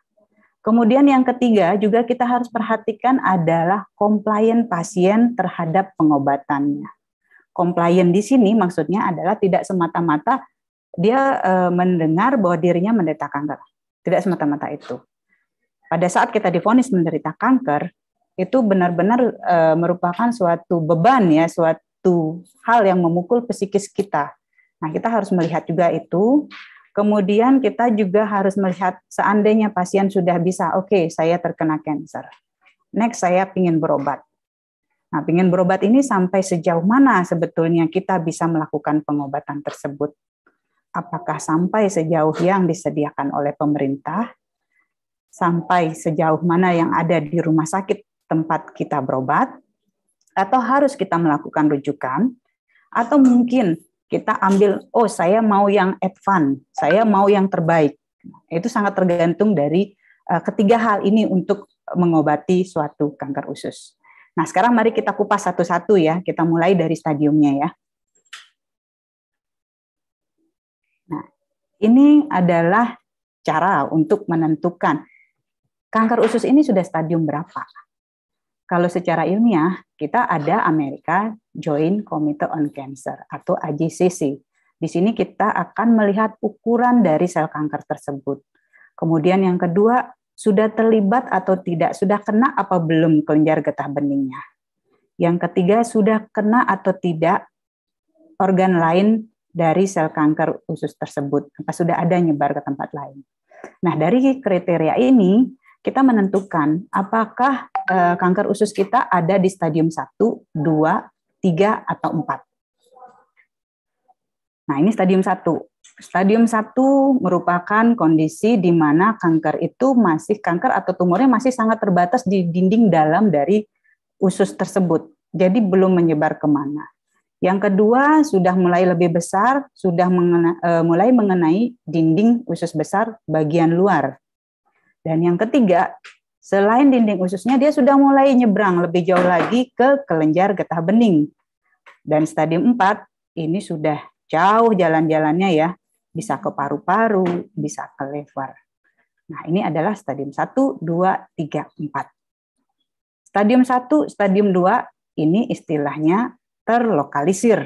Kemudian yang ketiga juga kita harus perhatikan adalah komplain pasien terhadap pengobatannya. Komplain di sini maksudnya adalah tidak semata-mata dia e, mendengar bahwa dirinya menderita kanker. Tidak semata-mata itu. Pada saat kita difonis menderita kanker, itu benar-benar e, merupakan suatu beban ya, suatu hal yang memukul psikis kita. Nah, kita harus melihat juga itu Kemudian kita juga harus melihat seandainya pasien sudah bisa, oke okay, saya terkena kanker. Next saya ingin berobat. Nah, ingin berobat ini sampai sejauh mana sebetulnya kita bisa melakukan pengobatan tersebut? Apakah sampai sejauh yang disediakan oleh pemerintah? Sampai sejauh mana yang ada di rumah sakit tempat kita berobat? Atau harus kita melakukan rujukan? Atau mungkin kita ambil oh saya mau yang advance, saya mau yang terbaik. Itu sangat tergantung dari uh, ketiga hal ini untuk mengobati suatu kanker usus. Nah, sekarang mari kita kupas satu-satu ya. Kita mulai dari stadiumnya ya. Nah, ini adalah cara untuk menentukan kanker usus ini sudah stadium berapa. Kalau secara ilmiah kita ada Amerika Joint Committee on Cancer atau AJCC. Di sini kita akan melihat ukuran dari sel kanker tersebut. Kemudian yang kedua, sudah terlibat atau tidak, sudah kena apa belum kelenjar getah beningnya. Yang ketiga, sudah kena atau tidak organ lain dari sel kanker usus tersebut, apa sudah ada nyebar ke tempat lain. Nah, dari kriteria ini kita menentukan apakah uh, kanker usus kita ada di stadium 1, 2, 3, atau 4. Nah, ini stadium 1. Stadium 1 merupakan kondisi di mana kanker itu masih kanker atau tumornya masih sangat terbatas di dinding dalam dari usus tersebut. Jadi belum menyebar kemana. Yang kedua sudah mulai lebih besar, sudah mengena, eh, mulai mengenai dinding usus besar bagian luar dan yang ketiga, selain dinding ususnya, dia sudah mulai nyebrang lebih jauh lagi ke kelenjar getah bening. Dan stadium 4, ini sudah jauh jalan-jalannya ya, bisa ke paru-paru, bisa ke lever. Nah, ini adalah stadium 1, 2, 3, 4. Stadium 1, stadium 2 ini istilahnya terlokalisir.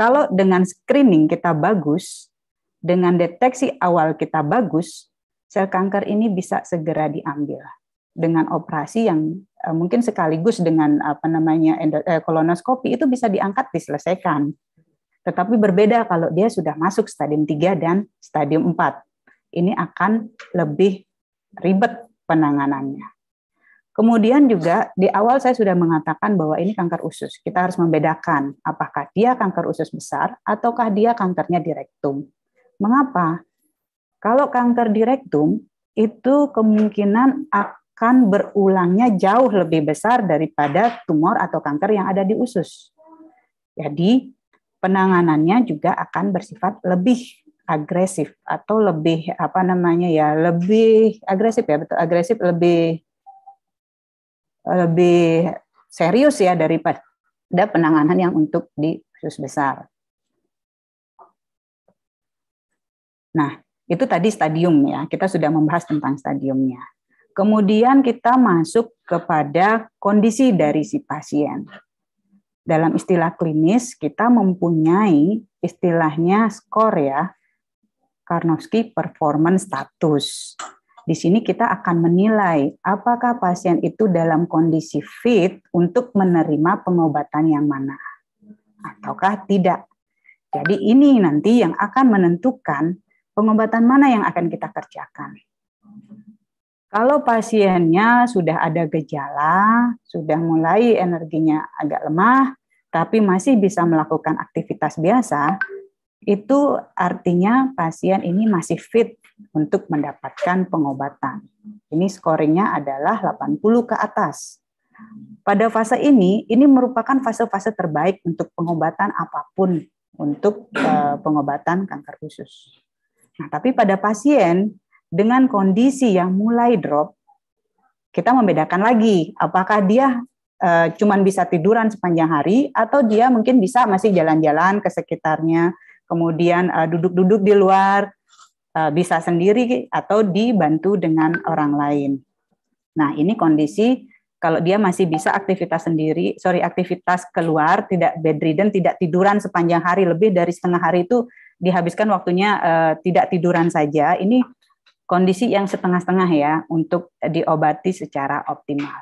Kalau dengan screening kita bagus, dengan deteksi awal kita bagus, sel kanker ini bisa segera diambil dengan operasi yang eh, mungkin sekaligus dengan apa namanya eh, kolonoskopi itu bisa diangkat diselesaikan. Tetapi berbeda kalau dia sudah masuk stadium 3 dan stadium 4. Ini akan lebih ribet penanganannya. Kemudian juga di awal saya sudah mengatakan bahwa ini kanker usus. Kita harus membedakan apakah dia kanker usus besar ataukah dia kankernya di rektum. Mengapa? Kalau kanker di rektum itu kemungkinan akan berulangnya jauh lebih besar daripada tumor atau kanker yang ada di usus. Jadi penanganannya juga akan bersifat lebih agresif atau lebih apa namanya ya lebih agresif ya betul agresif lebih lebih serius ya daripada penanganan yang untuk di usus besar. Nah, itu tadi stadium ya, kita sudah membahas tentang stadiumnya. Kemudian kita masuk kepada kondisi dari si pasien. Dalam istilah klinis, kita mempunyai istilahnya skor ya, Karnowski Performance Status. Di sini kita akan menilai apakah pasien itu dalam kondisi fit untuk menerima pengobatan yang mana ataukah tidak. Jadi ini nanti yang akan menentukan pengobatan mana yang akan kita kerjakan. Kalau pasiennya sudah ada gejala, sudah mulai energinya agak lemah, tapi masih bisa melakukan aktivitas biasa, itu artinya pasien ini masih fit untuk mendapatkan pengobatan. Ini scoringnya adalah 80 ke atas. Pada fase ini, ini merupakan fase-fase terbaik untuk pengobatan apapun untuk eh, pengobatan kanker khusus. Nah, tapi pada pasien dengan kondisi yang mulai drop, kita membedakan lagi apakah dia e, cuman bisa tiduran sepanjang hari atau dia mungkin bisa masih jalan-jalan ke sekitarnya, kemudian eh, duduk-duduk e, di luar, e, bisa sendiri atau dibantu dengan orang lain. Nah, ini kondisi kalau dia masih bisa aktivitas sendiri, sorry aktivitas keluar, tidak bedridden, tidak tiduran sepanjang hari lebih dari setengah hari itu dihabiskan waktunya uh, tidak tiduran saja. Ini kondisi yang setengah-setengah ya untuk diobati secara optimal.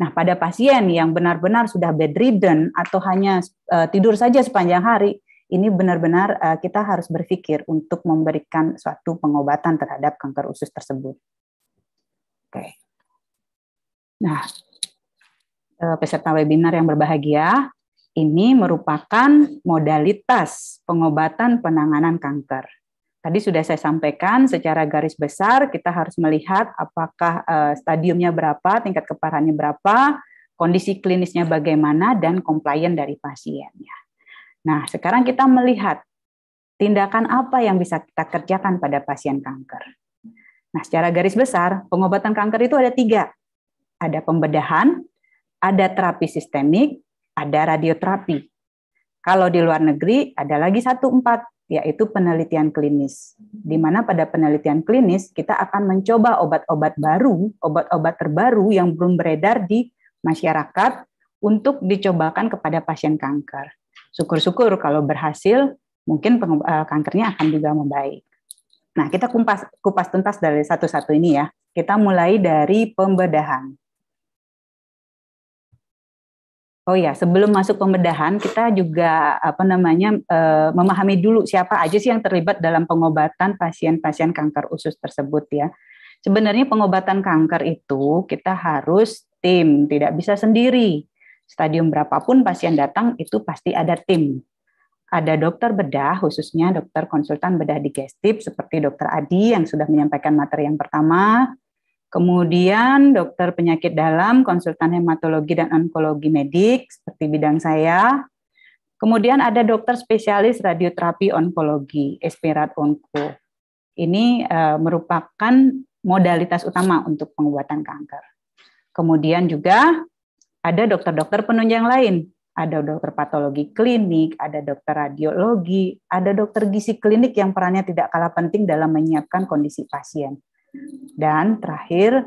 Nah, pada pasien yang benar-benar sudah bedridden atau hanya uh, tidur saja sepanjang hari, ini benar-benar uh, kita harus berpikir untuk memberikan suatu pengobatan terhadap kanker usus tersebut. Oke. Nah, peserta webinar yang berbahagia, ini merupakan modalitas pengobatan penanganan kanker. Tadi sudah saya sampaikan secara garis besar kita harus melihat apakah eh, stadiumnya berapa, tingkat keparahannya berapa, kondisi klinisnya bagaimana dan komplain dari pasiennya. Nah, sekarang kita melihat tindakan apa yang bisa kita kerjakan pada pasien kanker. Nah, secara garis besar, pengobatan kanker itu ada tiga. Ada pembedahan, ada terapi sistemik, ada radioterapi. Kalau di luar negeri ada lagi satu empat, yaitu penelitian klinis. Di mana pada penelitian klinis kita akan mencoba obat-obat baru, obat-obat terbaru yang belum beredar di masyarakat untuk dicobakan kepada pasien kanker. Syukur-syukur kalau berhasil mungkin e, kankernya akan juga membaik. Nah, kita kupas kupas tuntas dari satu-satu ini ya. Kita mulai dari pembedahan. Oh ya, sebelum masuk pembedahan kita juga apa namanya eh, memahami dulu siapa aja sih yang terlibat dalam pengobatan pasien-pasien kanker usus tersebut ya. Sebenarnya pengobatan kanker itu kita harus tim, tidak bisa sendiri. Stadium berapapun pasien datang itu pasti ada tim. Ada dokter bedah, khususnya dokter konsultan bedah digestif seperti dokter Adi yang sudah menyampaikan materi yang pertama, Kemudian dokter penyakit dalam, konsultan hematologi dan onkologi medik seperti bidang saya. Kemudian ada dokter spesialis radioterapi onkologi, Espirat Onko. Ini uh, merupakan modalitas utama untuk pengobatan kanker. Kemudian juga ada dokter-dokter penunjang lain, ada dokter patologi klinik, ada dokter radiologi, ada dokter gizi klinik yang perannya tidak kalah penting dalam menyiapkan kondisi pasien. Dan terakhir,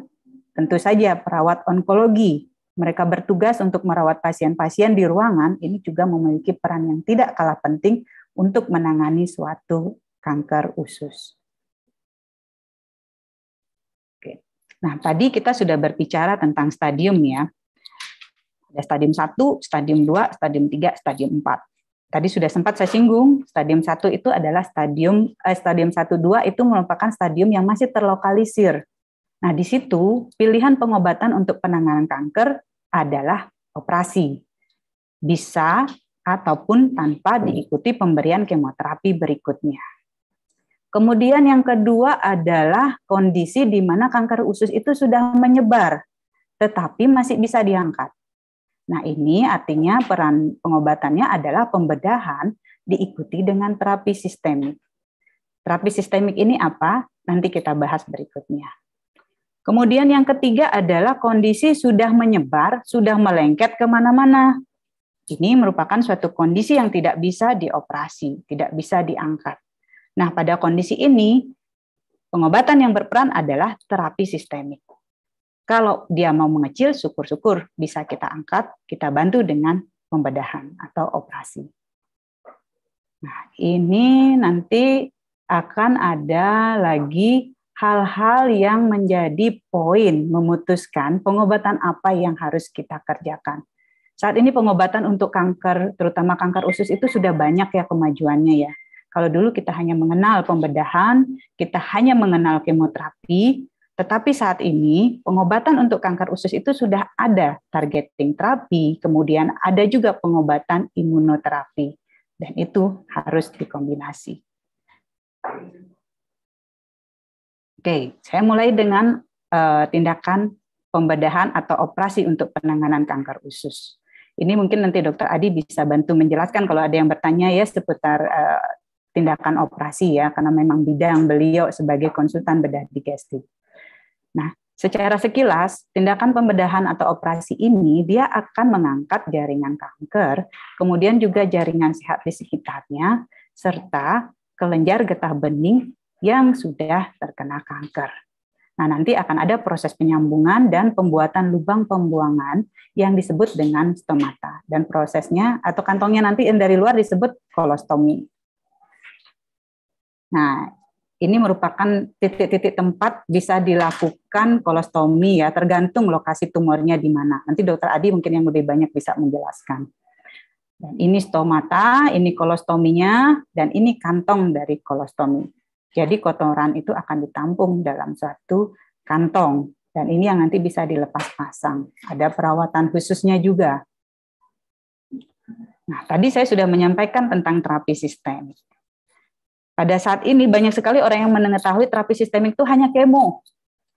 tentu saja perawat onkologi. Mereka bertugas untuk merawat pasien-pasien di ruangan, ini juga memiliki peran yang tidak kalah penting untuk menangani suatu kanker usus. Oke. Nah, tadi kita sudah berbicara tentang stadium ya. Ada stadium 1, stadium 2, stadium 3, stadium 4 tadi sudah sempat saya singgung, stadium 1 itu adalah stadium eh, stadium 1 2 itu merupakan stadium yang masih terlokalisir. Nah, di situ pilihan pengobatan untuk penanganan kanker adalah operasi. Bisa ataupun tanpa diikuti pemberian kemoterapi berikutnya. Kemudian yang kedua adalah kondisi di mana kanker usus itu sudah menyebar tetapi masih bisa diangkat. Nah, ini artinya peran pengobatannya adalah pembedahan diikuti dengan terapi sistemik. Terapi sistemik ini apa? Nanti kita bahas berikutnya. Kemudian yang ketiga adalah kondisi sudah menyebar, sudah melengket kemana-mana. Ini merupakan suatu kondisi yang tidak bisa dioperasi, tidak bisa diangkat. Nah, pada kondisi ini, pengobatan yang berperan adalah terapi sistemik. Kalau dia mau mengecil, syukur-syukur bisa kita angkat, kita bantu dengan pembedahan atau operasi. Nah, ini nanti akan ada lagi hal-hal yang menjadi poin memutuskan pengobatan apa yang harus kita kerjakan. Saat ini pengobatan untuk kanker, terutama kanker usus itu sudah banyak ya kemajuannya ya. Kalau dulu kita hanya mengenal pembedahan, kita hanya mengenal kemoterapi, tetapi saat ini pengobatan untuk kanker usus itu sudah ada targeting terapi, kemudian ada juga pengobatan imunoterapi dan itu harus dikombinasi. Oke, saya mulai dengan uh, tindakan pembedahan atau operasi untuk penanganan kanker usus. Ini mungkin nanti Dokter Adi bisa bantu menjelaskan kalau ada yang bertanya ya seputar uh, tindakan operasi ya karena memang bidang beliau sebagai konsultan bedah digestif. Nah, secara sekilas, tindakan pembedahan atau operasi ini dia akan mengangkat jaringan kanker, kemudian juga jaringan sehat di sekitarnya, serta kelenjar getah bening yang sudah terkena kanker. Nah, nanti akan ada proses penyambungan dan pembuatan lubang pembuangan yang disebut dengan stomata. Dan prosesnya atau kantongnya nanti yang dari luar disebut kolostomi. Nah, ini merupakan titik-titik tempat bisa dilakukan kolostomi ya, tergantung lokasi tumornya di mana. Nanti dokter Adi mungkin yang lebih banyak bisa menjelaskan. Dan ini stomata, ini kolostominya, dan ini kantong dari kolostomi. Jadi kotoran itu akan ditampung dalam suatu kantong. Dan ini yang nanti bisa dilepas pasang. Ada perawatan khususnya juga. Nah, tadi saya sudah menyampaikan tentang terapi sistemik. Pada saat ini banyak sekali orang yang mengetahui terapi sistemik itu hanya kemo.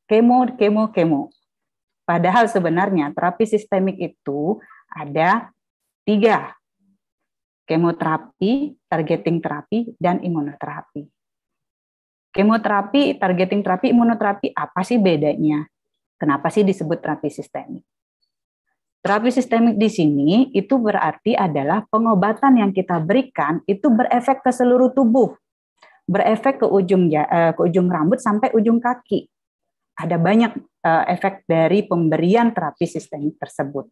Kemo, kemo, kemo. Padahal sebenarnya terapi sistemik itu ada tiga. Kemoterapi, targeting terapi, dan imunoterapi. Kemoterapi, targeting terapi, imunoterapi, apa sih bedanya? Kenapa sih disebut terapi sistemik? Terapi sistemik di sini itu berarti adalah pengobatan yang kita berikan itu berefek ke seluruh tubuh, berefek ke ujung ya, ke ujung rambut sampai ujung kaki. Ada banyak eh, efek dari pemberian terapi sistemik tersebut.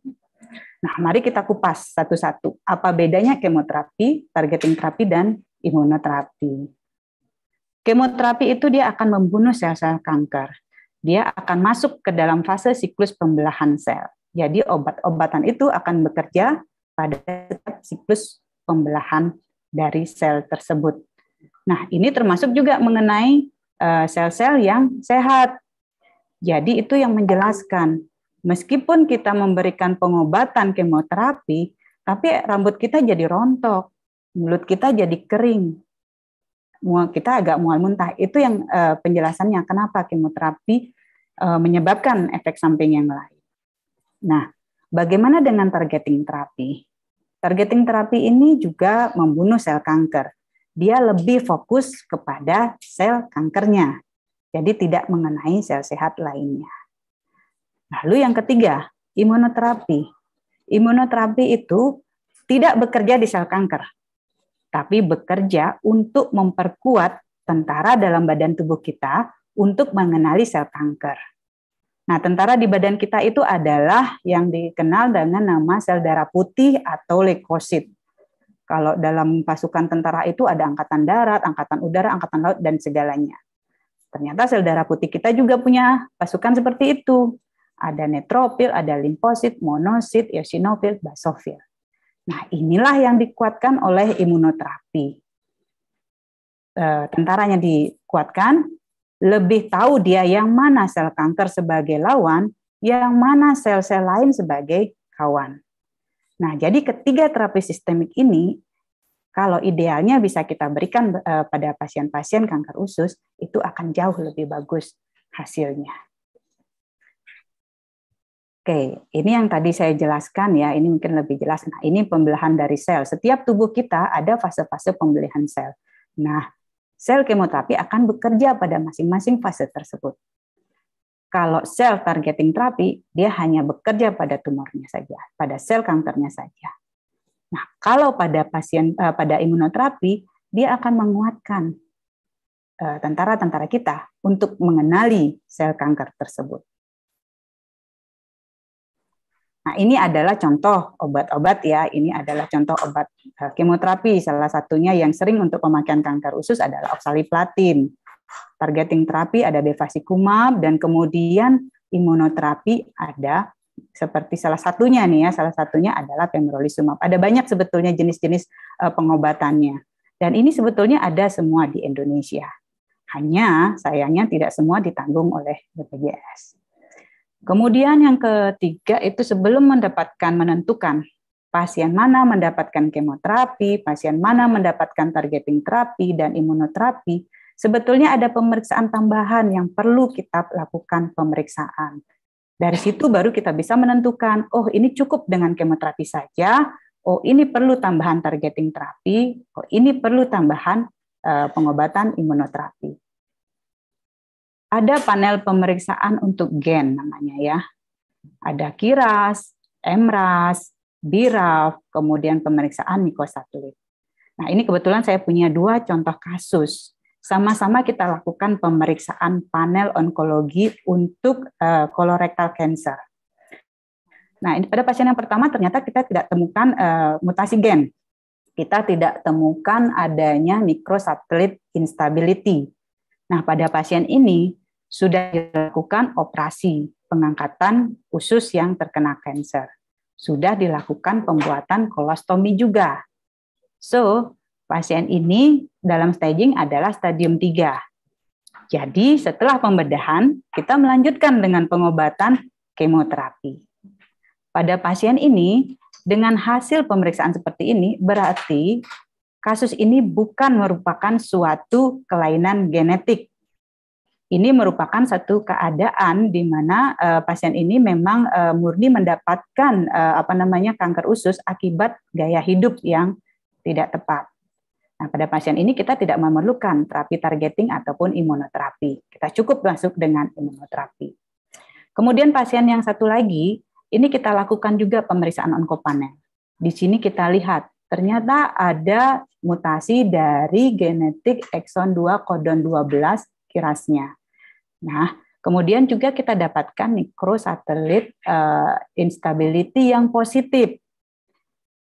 Nah, mari kita kupas satu-satu. Apa bedanya kemoterapi, targeting terapi, dan imunoterapi? Kemoterapi itu dia akan membunuh sel-sel kanker. Dia akan masuk ke dalam fase siklus pembelahan sel. Jadi obat-obatan itu akan bekerja pada siklus pembelahan dari sel tersebut. Nah, ini termasuk juga mengenai eh, sel-sel yang sehat. Jadi itu yang menjelaskan. Meskipun kita memberikan pengobatan kemoterapi, tapi rambut kita jadi rontok, mulut kita jadi kering, kita agak mual muntah. Itu yang eh, penjelasannya kenapa kemoterapi eh, menyebabkan efek samping yang lain. Nah, bagaimana dengan targeting terapi? Targeting terapi ini juga membunuh sel kanker dia lebih fokus kepada sel kankernya. Jadi tidak mengenai sel sehat lainnya. Lalu yang ketiga, imunoterapi. Imunoterapi itu tidak bekerja di sel kanker, tapi bekerja untuk memperkuat tentara dalam badan tubuh kita untuk mengenali sel kanker. Nah, tentara di badan kita itu adalah yang dikenal dengan nama sel darah putih atau leukosit kalau dalam pasukan tentara itu ada angkatan darat, angkatan udara, angkatan laut, dan segalanya. Ternyata sel darah putih kita juga punya pasukan seperti itu. Ada netrofil, ada limfosit, monosit, eosinofil, basofil. Nah, inilah yang dikuatkan oleh imunoterapi. Eh, tentaranya dikuatkan, lebih tahu dia yang mana sel kanker sebagai lawan, yang mana sel-sel lain sebagai kawan. Nah, jadi ketiga terapi sistemik ini kalau idealnya bisa kita berikan eh, pada pasien-pasien kanker usus, itu akan jauh lebih bagus hasilnya. Oke, ini yang tadi saya jelaskan ya, ini mungkin lebih jelas. Nah, ini pembelahan dari sel. Setiap tubuh kita ada fase-fase pembelahan sel. Nah, sel kemoterapi akan bekerja pada masing-masing fase tersebut. Kalau sel targeting terapi, dia hanya bekerja pada tumornya saja, pada sel kankernya saja. Nah, kalau pada pasien eh, pada imunoterapi, dia akan menguatkan eh, tentara-tentara kita untuk mengenali sel kanker tersebut. Nah, ini adalah contoh obat-obat ya. Ini adalah contoh obat eh, kemoterapi. Salah satunya yang sering untuk pemakaian kanker usus adalah oksaliplatin. Targeting terapi ada bevacizumab dan kemudian imunoterapi ada seperti salah satunya nih ya, salah satunya adalah pembrolizumab. Ada banyak sebetulnya jenis-jenis eh, pengobatannya. Dan ini sebetulnya ada semua di Indonesia. Hanya sayangnya tidak semua ditanggung oleh BPJS. Kemudian yang ketiga itu sebelum mendapatkan menentukan pasien mana mendapatkan kemoterapi, pasien mana mendapatkan targeting terapi dan imunoterapi, Sebetulnya ada pemeriksaan tambahan yang perlu kita lakukan pemeriksaan. Dari situ baru kita bisa menentukan, oh ini cukup dengan kemoterapi saja, oh ini perlu tambahan targeting terapi, oh ini perlu tambahan uh, pengobatan imunoterapi. Ada panel pemeriksaan untuk gen namanya ya. Ada KIRAS, MRAS, BIRAF, kemudian pemeriksaan mikrosatelit. Nah, ini kebetulan saya punya dua contoh kasus. Sama-sama kita lakukan pemeriksaan panel onkologi untuk uh, cancer. Nah, ini pada pasien yang pertama ternyata kita tidak temukan uh, mutasi gen. Kita tidak temukan adanya mikrosatelit instability. Nah, pada pasien ini sudah dilakukan operasi pengangkatan usus yang terkena cancer. Sudah dilakukan pembuatan kolostomi juga. So, pasien ini dalam staging adalah stadium 3. Jadi setelah pembedahan, kita melanjutkan dengan pengobatan kemoterapi. Pada pasien ini, dengan hasil pemeriksaan seperti ini, berarti kasus ini bukan merupakan suatu kelainan genetik. Ini merupakan satu keadaan di mana uh, pasien ini memang uh, murni mendapatkan uh, apa namanya kanker usus akibat gaya hidup yang tidak tepat. Nah, pada pasien ini kita tidak memerlukan terapi targeting ataupun imunoterapi. Kita cukup masuk dengan imunoterapi. Kemudian pasien yang satu lagi, ini kita lakukan juga pemeriksaan onkopanel. Di sini kita lihat, ternyata ada mutasi dari genetik exon 2 kodon 12 kirasnya. Nah, kemudian juga kita dapatkan mikrosatelit uh, instability yang positif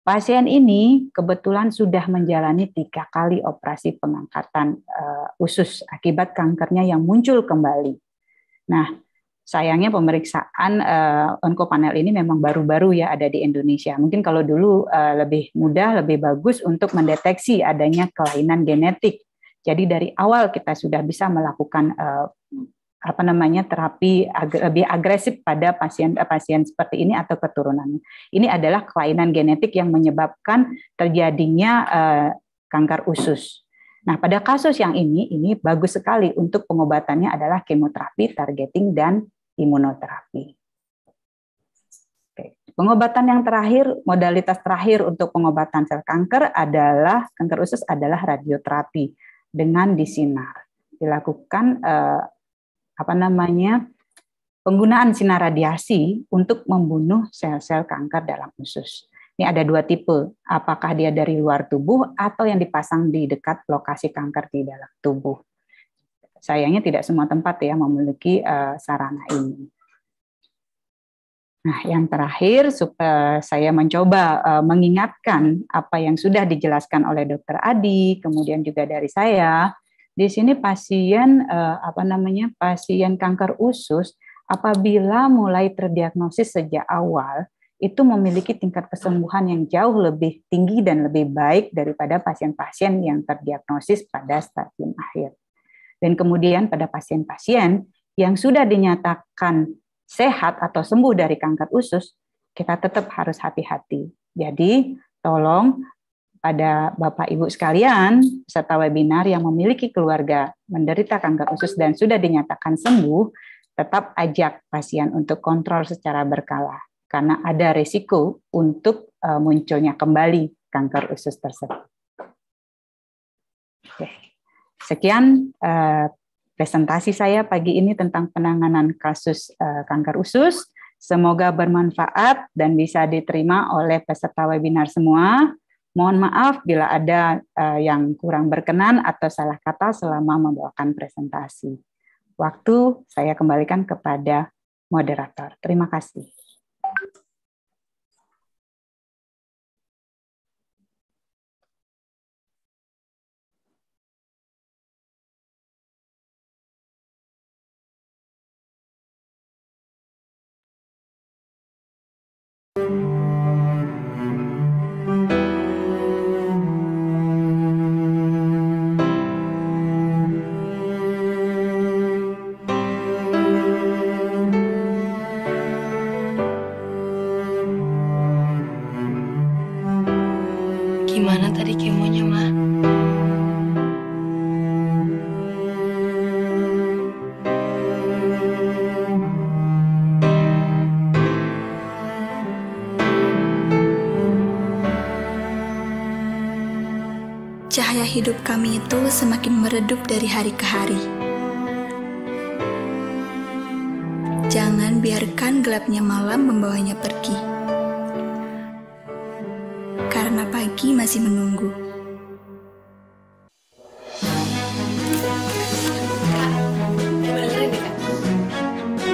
Pasien ini kebetulan sudah menjalani tiga kali operasi pengangkatan uh, usus akibat kankernya yang muncul kembali. Nah, sayangnya pemeriksaan uh, eh, onkopanel ini memang baru-baru ya ada di Indonesia. Mungkin kalau dulu uh, lebih mudah, lebih bagus untuk mendeteksi adanya kelainan genetik. Jadi dari awal kita sudah bisa melakukan uh, apa namanya terapi ag lebih agresif pada pasien eh, pasien seperti ini atau keturunannya. Ini adalah kelainan genetik yang menyebabkan terjadinya uh, kanker usus. Nah, pada kasus yang ini ini bagus sekali untuk pengobatannya adalah kemoterapi targeting dan imunoterapi. Pengobatan yang terakhir, modalitas terakhir untuk pengobatan sel kanker adalah kanker usus adalah radioterapi dengan disinar. Dilakukan eh, apa namanya penggunaan sinar radiasi untuk membunuh sel-sel kanker dalam usus. Ini ada dua tipe, apakah dia dari luar tubuh atau yang dipasang di dekat lokasi kanker di dalam tubuh. Sayangnya tidak semua tempat ya memiliki eh, sarana ini. Nah, yang terakhir supaya eh, saya mencoba eh, mengingatkan apa yang sudah dijelaskan oleh Dokter Adi, kemudian juga dari saya di sini pasien eh, apa namanya? pasien kanker usus apabila mulai terdiagnosis sejak awal itu memiliki tingkat kesembuhan yang jauh lebih tinggi dan lebih baik daripada pasien-pasien yang terdiagnosis pada stadium akhir. Dan kemudian pada pasien-pasien yang sudah dinyatakan sehat atau sembuh dari kanker usus, kita tetap harus hati-hati. Jadi, tolong pada Bapak Ibu sekalian, peserta webinar yang memiliki keluarga menderita kanker usus dan sudah dinyatakan sembuh, tetap ajak pasien untuk kontrol secara berkala karena ada resiko untuk eh, munculnya kembali kanker usus tersebut. Oke. Sekian eh, presentasi saya pagi ini tentang penanganan kasus eh, kanker usus. Semoga bermanfaat dan bisa diterima oleh peserta webinar semua. Mohon maaf bila ada uh, yang kurang berkenan atau salah kata selama membawakan presentasi. Waktu saya kembalikan kepada moderator. Terima kasih. Gimana tadi kemonya, Ma? Cahaya hidup kami itu semakin meredup dari hari ke hari. Jangan biarkan gelapnya malam membawanya pergi. pagi masih menunggu.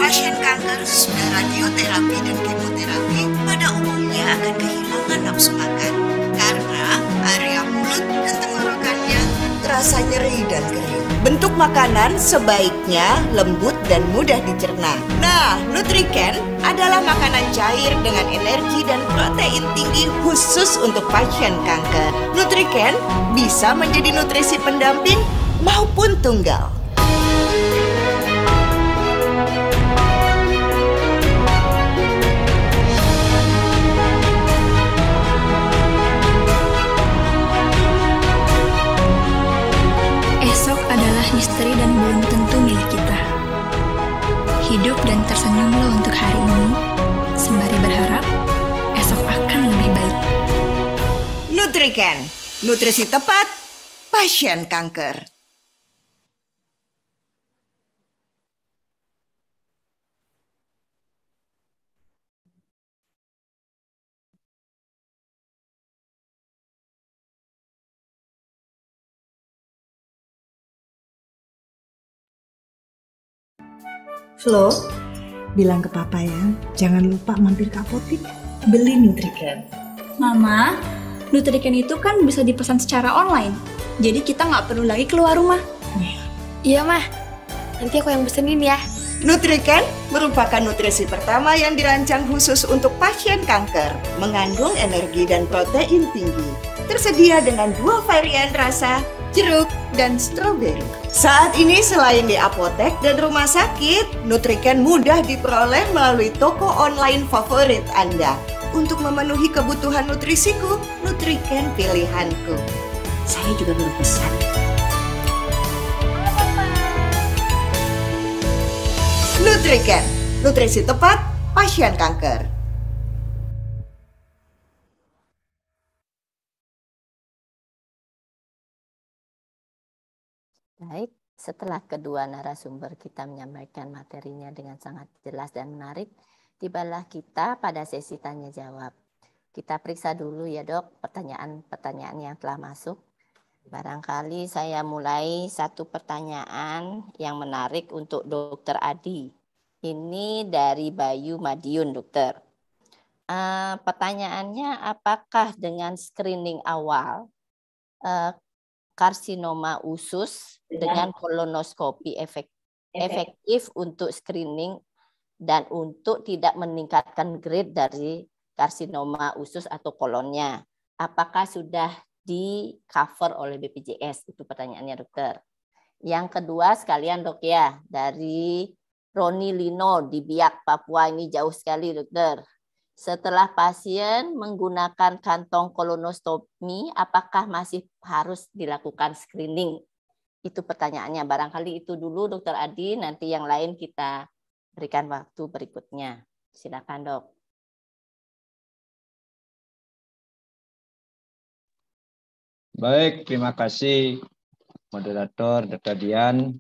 Pasien kanker sudah radioterapi dan kemoterapi pada umumnya akan kehilangan nafsu makan karena area mulut dan tenggorokannya terasa nyeri dan kering. Bentuk makanan sebaiknya lembut dan mudah dicerna. Nah, Nutriken adalah makanan cair dengan energi dan protein tinggi khusus untuk pasien kanker. Nutriken bisa menjadi nutrisi pendamping maupun tunggal. Nutriken, nutrisi tepat, pasien kanker. Flo, bilang ke papa ya, jangan lupa mampir ke apotek, beli Nutriken. Mama, Nutriken itu kan bisa dipesan secara online. Jadi kita nggak perlu lagi keluar rumah. Iya mah, nanti aku yang pesenin ya. Nutriken merupakan nutrisi pertama yang dirancang khusus untuk pasien kanker, mengandung energi dan protein tinggi. Tersedia dengan dua varian rasa, jeruk dan stroberi. Saat ini selain di apotek dan rumah sakit, Nutriken mudah diperoleh melalui toko online favorit Anda untuk memenuhi kebutuhan nutrisiku, Nutriken pilihanku. Saya juga pesan. Nutriken, nutrisi tepat, pasien kanker. Baik, setelah kedua narasumber kita menyampaikan materinya dengan sangat jelas dan menarik, tibalah kita pada sesi tanya jawab. Kita periksa dulu ya dok pertanyaan-pertanyaan yang telah masuk. Barangkali saya mulai satu pertanyaan yang menarik untuk dokter Adi. Ini dari Bayu Madiun dokter. Uh, pertanyaannya apakah dengan screening awal uh, karsinoma usus dengan kolonoskopi efek, efektif untuk screening dan untuk tidak meningkatkan grade dari karsinoma usus atau kolonnya. Apakah sudah di cover oleh BPJS? Itu pertanyaannya dokter. Yang kedua sekalian dok ya dari Roni Lino di Biak, Papua ini jauh sekali dokter. Setelah pasien menggunakan kantong kolonostomi, apakah masih harus dilakukan screening? Itu pertanyaannya. Barangkali itu dulu dokter Adi, nanti yang lain kita berikan waktu berikutnya. Silakan dok. Baik, terima kasih moderator Dr. Dian.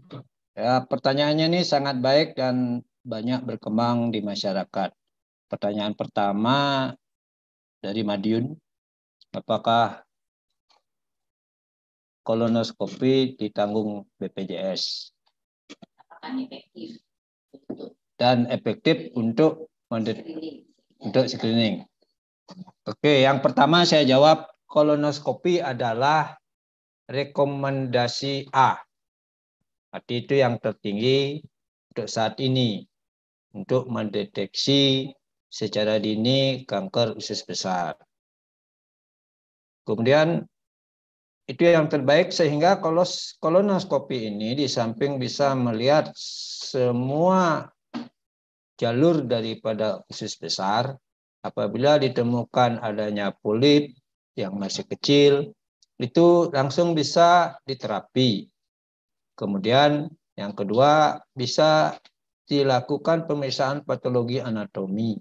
Ya, pertanyaannya ini sangat baik dan banyak berkembang di masyarakat. Pertanyaan pertama dari Madiun, apakah kolonoskopi ditanggung BPJS? Apakah efektif untuk dan efektif untuk untuk screening. Oke, yang pertama saya jawab kolonoskopi adalah rekomendasi A. Arti itu yang tertinggi untuk saat ini untuk mendeteksi secara dini kanker usus besar. Kemudian itu yang terbaik sehingga kolonoskopi ini di samping bisa melihat semua jalur daripada usus besar. Apabila ditemukan adanya polip yang masih kecil, itu langsung bisa diterapi. Kemudian yang kedua bisa dilakukan pemeriksaan patologi anatomi.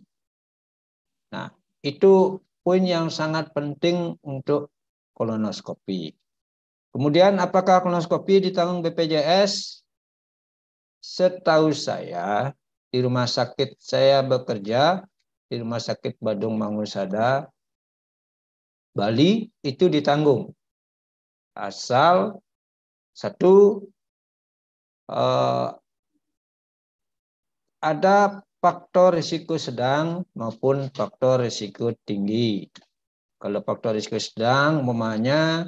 Nah, itu poin yang sangat penting untuk kolonoskopi. Kemudian apakah kolonoskopi ditanggung BPJS? Setahu saya di rumah sakit saya bekerja di rumah sakit Badung Mangusada Bali itu ditanggung asal satu uh, ada faktor risiko sedang maupun faktor risiko tinggi. Kalau faktor risiko sedang, umumnya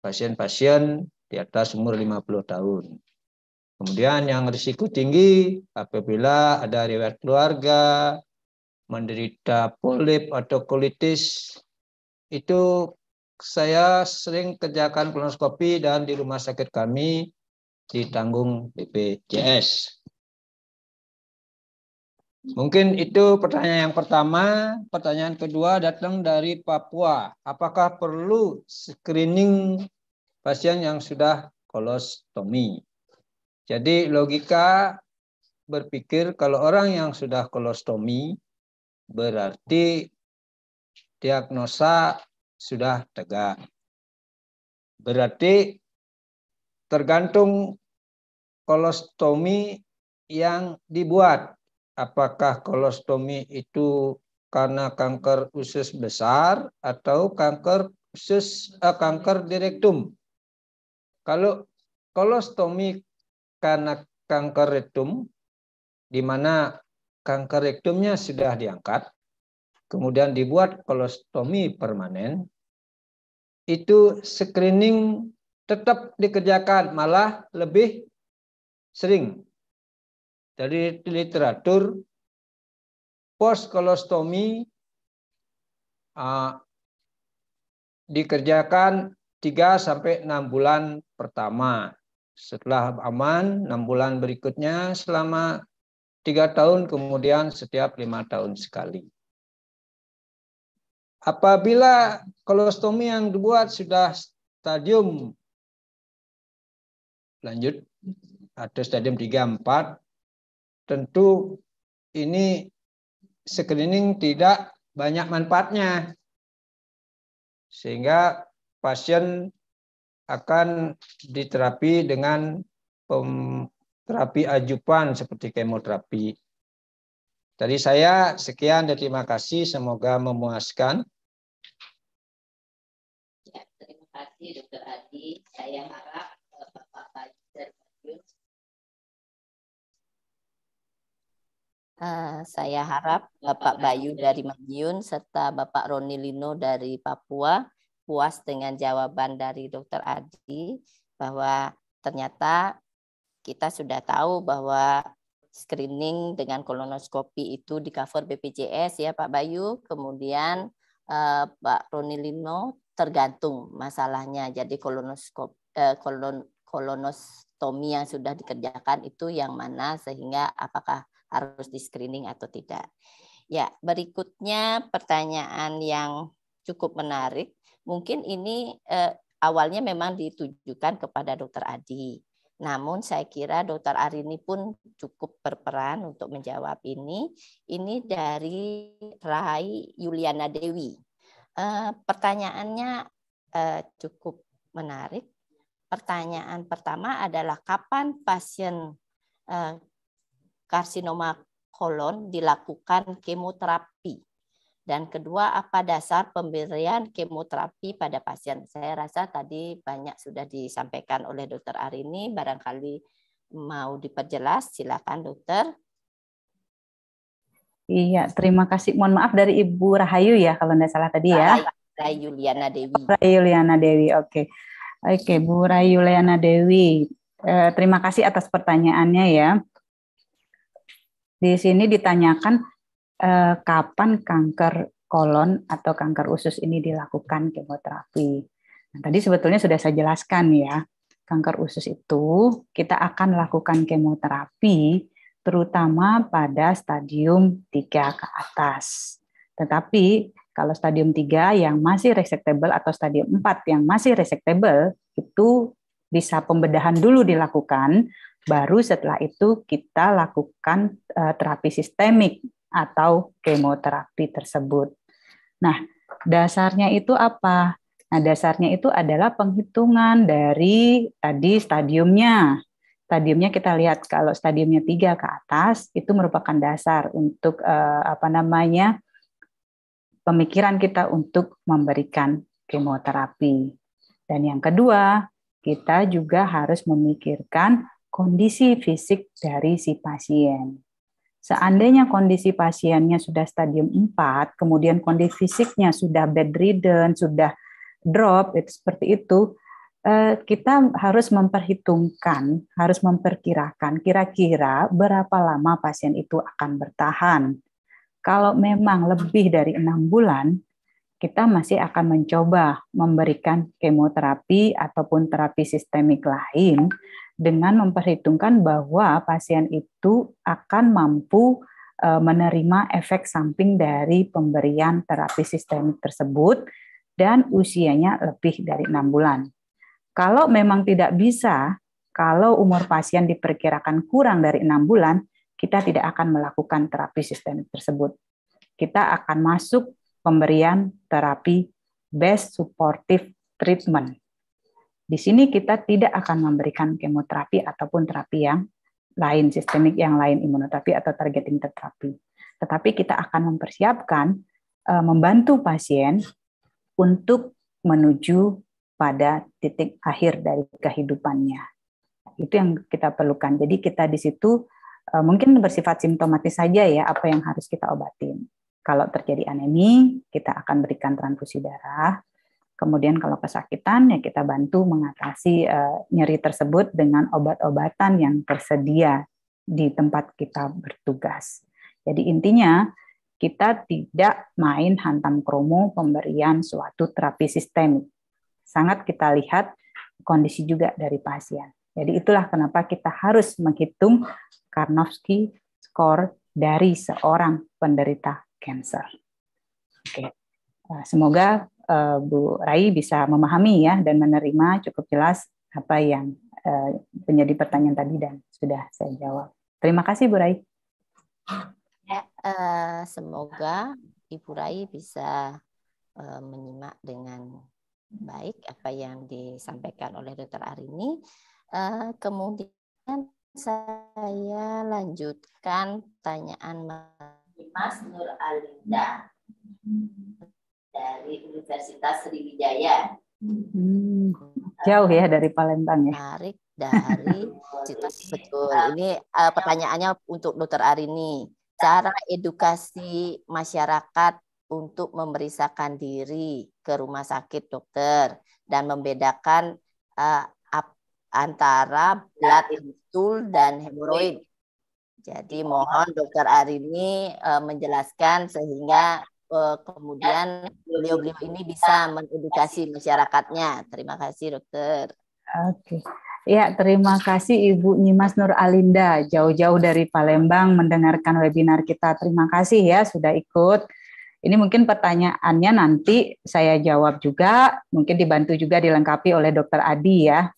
pasien-pasien di atas umur 50 tahun. Kemudian yang risiko tinggi apabila ada riwayat keluarga, menderita polip atau kolitis, itu saya sering kerjakan kolonoskopi dan di rumah sakit kami ditanggung BPJS. Mungkin itu pertanyaan yang pertama. Pertanyaan kedua datang dari Papua. Apakah perlu screening pasien yang sudah kolostomi? Jadi logika berpikir kalau orang yang sudah kolostomi berarti diagnosa sudah tegak. Berarti tergantung kolostomi yang dibuat. Apakah kolostomi itu karena kanker usus besar atau kanker usus eh, kanker direktum? Kalau kolostomi karena kanker rektum, di mana kanker rektumnya sudah diangkat, kemudian dibuat kolostomi permanen, itu screening tetap dikerjakan, malah lebih sering. Dari literatur, post kolostomi uh, ah, dikerjakan 3 6 bulan pertama setelah aman, enam bulan berikutnya selama tiga tahun, kemudian setiap lima tahun sekali. Apabila kolostomi yang dibuat sudah stadium lanjut atau stadium tiga empat tentu ini screening tidak banyak manfaatnya. Sehingga pasien akan diterapi dengan terapi ajupan seperti kemoterapi. Tadi saya sekian dan terima kasih semoga memuaskan. Ya, terima kasih Dokter Adi. Saya harap eh, Bapak Fajar Uh, saya harap Bapak Bayu dari Madiun serta Bapak Roni Lino dari Papua puas dengan jawaban dari Dokter Adi bahwa ternyata kita sudah tahu bahwa screening dengan kolonoskopi itu di cover BPJS ya Pak Bayu. Kemudian eh, Pak Roni Lino tergantung masalahnya. Jadi kolonoskop eh, kolon, kolonostomi yang sudah dikerjakan itu yang mana sehingga apakah harus di screening atau tidak. Ya, berikutnya pertanyaan yang cukup menarik mungkin ini eh, awalnya memang ditujukan kepada dokter Adi. Namun saya kira dokter Arini pun cukup berperan untuk menjawab ini. Ini dari Rai Yuliana Dewi. Eh, pertanyaannya eh, cukup menarik. Pertanyaan pertama adalah kapan pasien eh, karsinoma kolon dilakukan kemoterapi? Dan kedua, apa dasar pemberian kemoterapi pada pasien? Saya rasa tadi banyak sudah disampaikan oleh dokter Arini, barangkali mau diperjelas, silakan dokter. Iya, terima kasih. Mohon maaf dari Ibu Rahayu ya, kalau tidak salah tadi ya. Rahayu Liana Dewi. Rahayu Liana Dewi, oke. Okay. Oke, okay, Bu Rahayu Liana Dewi, eh, terima kasih atas pertanyaannya ya. Di sini ditanyakan, eh, kapan kanker kolon atau kanker usus ini dilakukan kemoterapi. Nah, tadi sebetulnya sudah saya jelaskan ya, kanker usus itu kita akan lakukan kemoterapi terutama pada stadium 3 ke atas. Tetapi kalau stadium 3 yang masih resectable atau stadium 4 yang masih resectable itu bisa pembedahan dulu dilakukan, baru setelah itu kita lakukan eh, terapi sistemik atau kemoterapi tersebut. Nah, dasarnya itu apa? Nah, dasarnya itu adalah penghitungan dari tadi stadiumnya. Stadiumnya kita lihat kalau stadiumnya tiga ke atas itu merupakan dasar untuk eh, apa namanya? pemikiran kita untuk memberikan kemoterapi. Dan yang kedua, kita juga harus memikirkan kondisi fisik dari si pasien. Seandainya kondisi pasiennya sudah stadium 4, kemudian kondisi fisiknya sudah bedridden, sudah drop, itu seperti itu, eh, kita harus memperhitungkan, harus memperkirakan kira-kira berapa lama pasien itu akan bertahan. Kalau memang lebih dari enam bulan, kita masih akan mencoba memberikan kemoterapi ataupun terapi sistemik lain dengan memperhitungkan bahwa pasien itu akan mampu e, menerima efek samping dari pemberian terapi sistemik tersebut dan usianya lebih dari enam bulan. Kalau memang tidak bisa, kalau umur pasien diperkirakan kurang dari enam bulan, kita tidak akan melakukan terapi sistemik tersebut. Kita akan masuk pemberian terapi best supportive treatment di sini kita tidak akan memberikan kemoterapi ataupun terapi yang lain, sistemik yang lain, imunoterapi atau targeting terapi. Tetapi kita akan mempersiapkan, eh, membantu pasien untuk menuju pada titik akhir dari kehidupannya. Itu yang kita perlukan. Jadi kita di situ eh, mungkin bersifat simptomatis saja ya apa yang harus kita obatin. Kalau terjadi anemi, kita akan berikan transfusi darah. Kemudian kalau kesakitan ya kita bantu mengatasi uh, nyeri tersebut dengan obat-obatan yang tersedia di tempat kita bertugas. Jadi intinya kita tidak main hantam kromo pemberian suatu terapi sistemik. Sangat kita lihat kondisi juga dari pasien. Jadi itulah kenapa kita harus menghitung Karnofsky skor dari seorang penderita kanker. Oke. Eh, semoga uh, Bu Rai bisa memahami ya dan menerima cukup jelas apa yang uh, menjadi pertanyaan tadi dan sudah saya jawab. Terima kasih Bu Rai. Ya, uh, semoga Ibu Rai bisa uh, menyimak dengan baik apa yang disampaikan oleh Dr. Arini. Uh, kemudian saya lanjutkan pertanyaan Mas Nur Alinda dari Universitas Sriwijaya. Hmm. Jauh ya dari Palembang ya. Tarik dari situ betul. Ini uh, pertanyaannya untuk Dokter Arini. Cara edukasi masyarakat untuk memeriksakan diri ke rumah sakit dokter dan membedakan uh, antara blood stool dan hemoroid. Jadi mohon Dokter Arini uh, menjelaskan sehingga Eh, kemudian beliau-beliau ini bisa mengedukasi masyarakatnya. Terima kasih dokter. Oke. Okay. Ya, terima kasih Ibu Nyimas Nur Alinda jauh-jauh dari Palembang mendengarkan webinar kita. Terima kasih ya sudah ikut. Ini mungkin pertanyaannya nanti saya jawab juga, mungkin dibantu juga dilengkapi oleh Dokter Adi ya.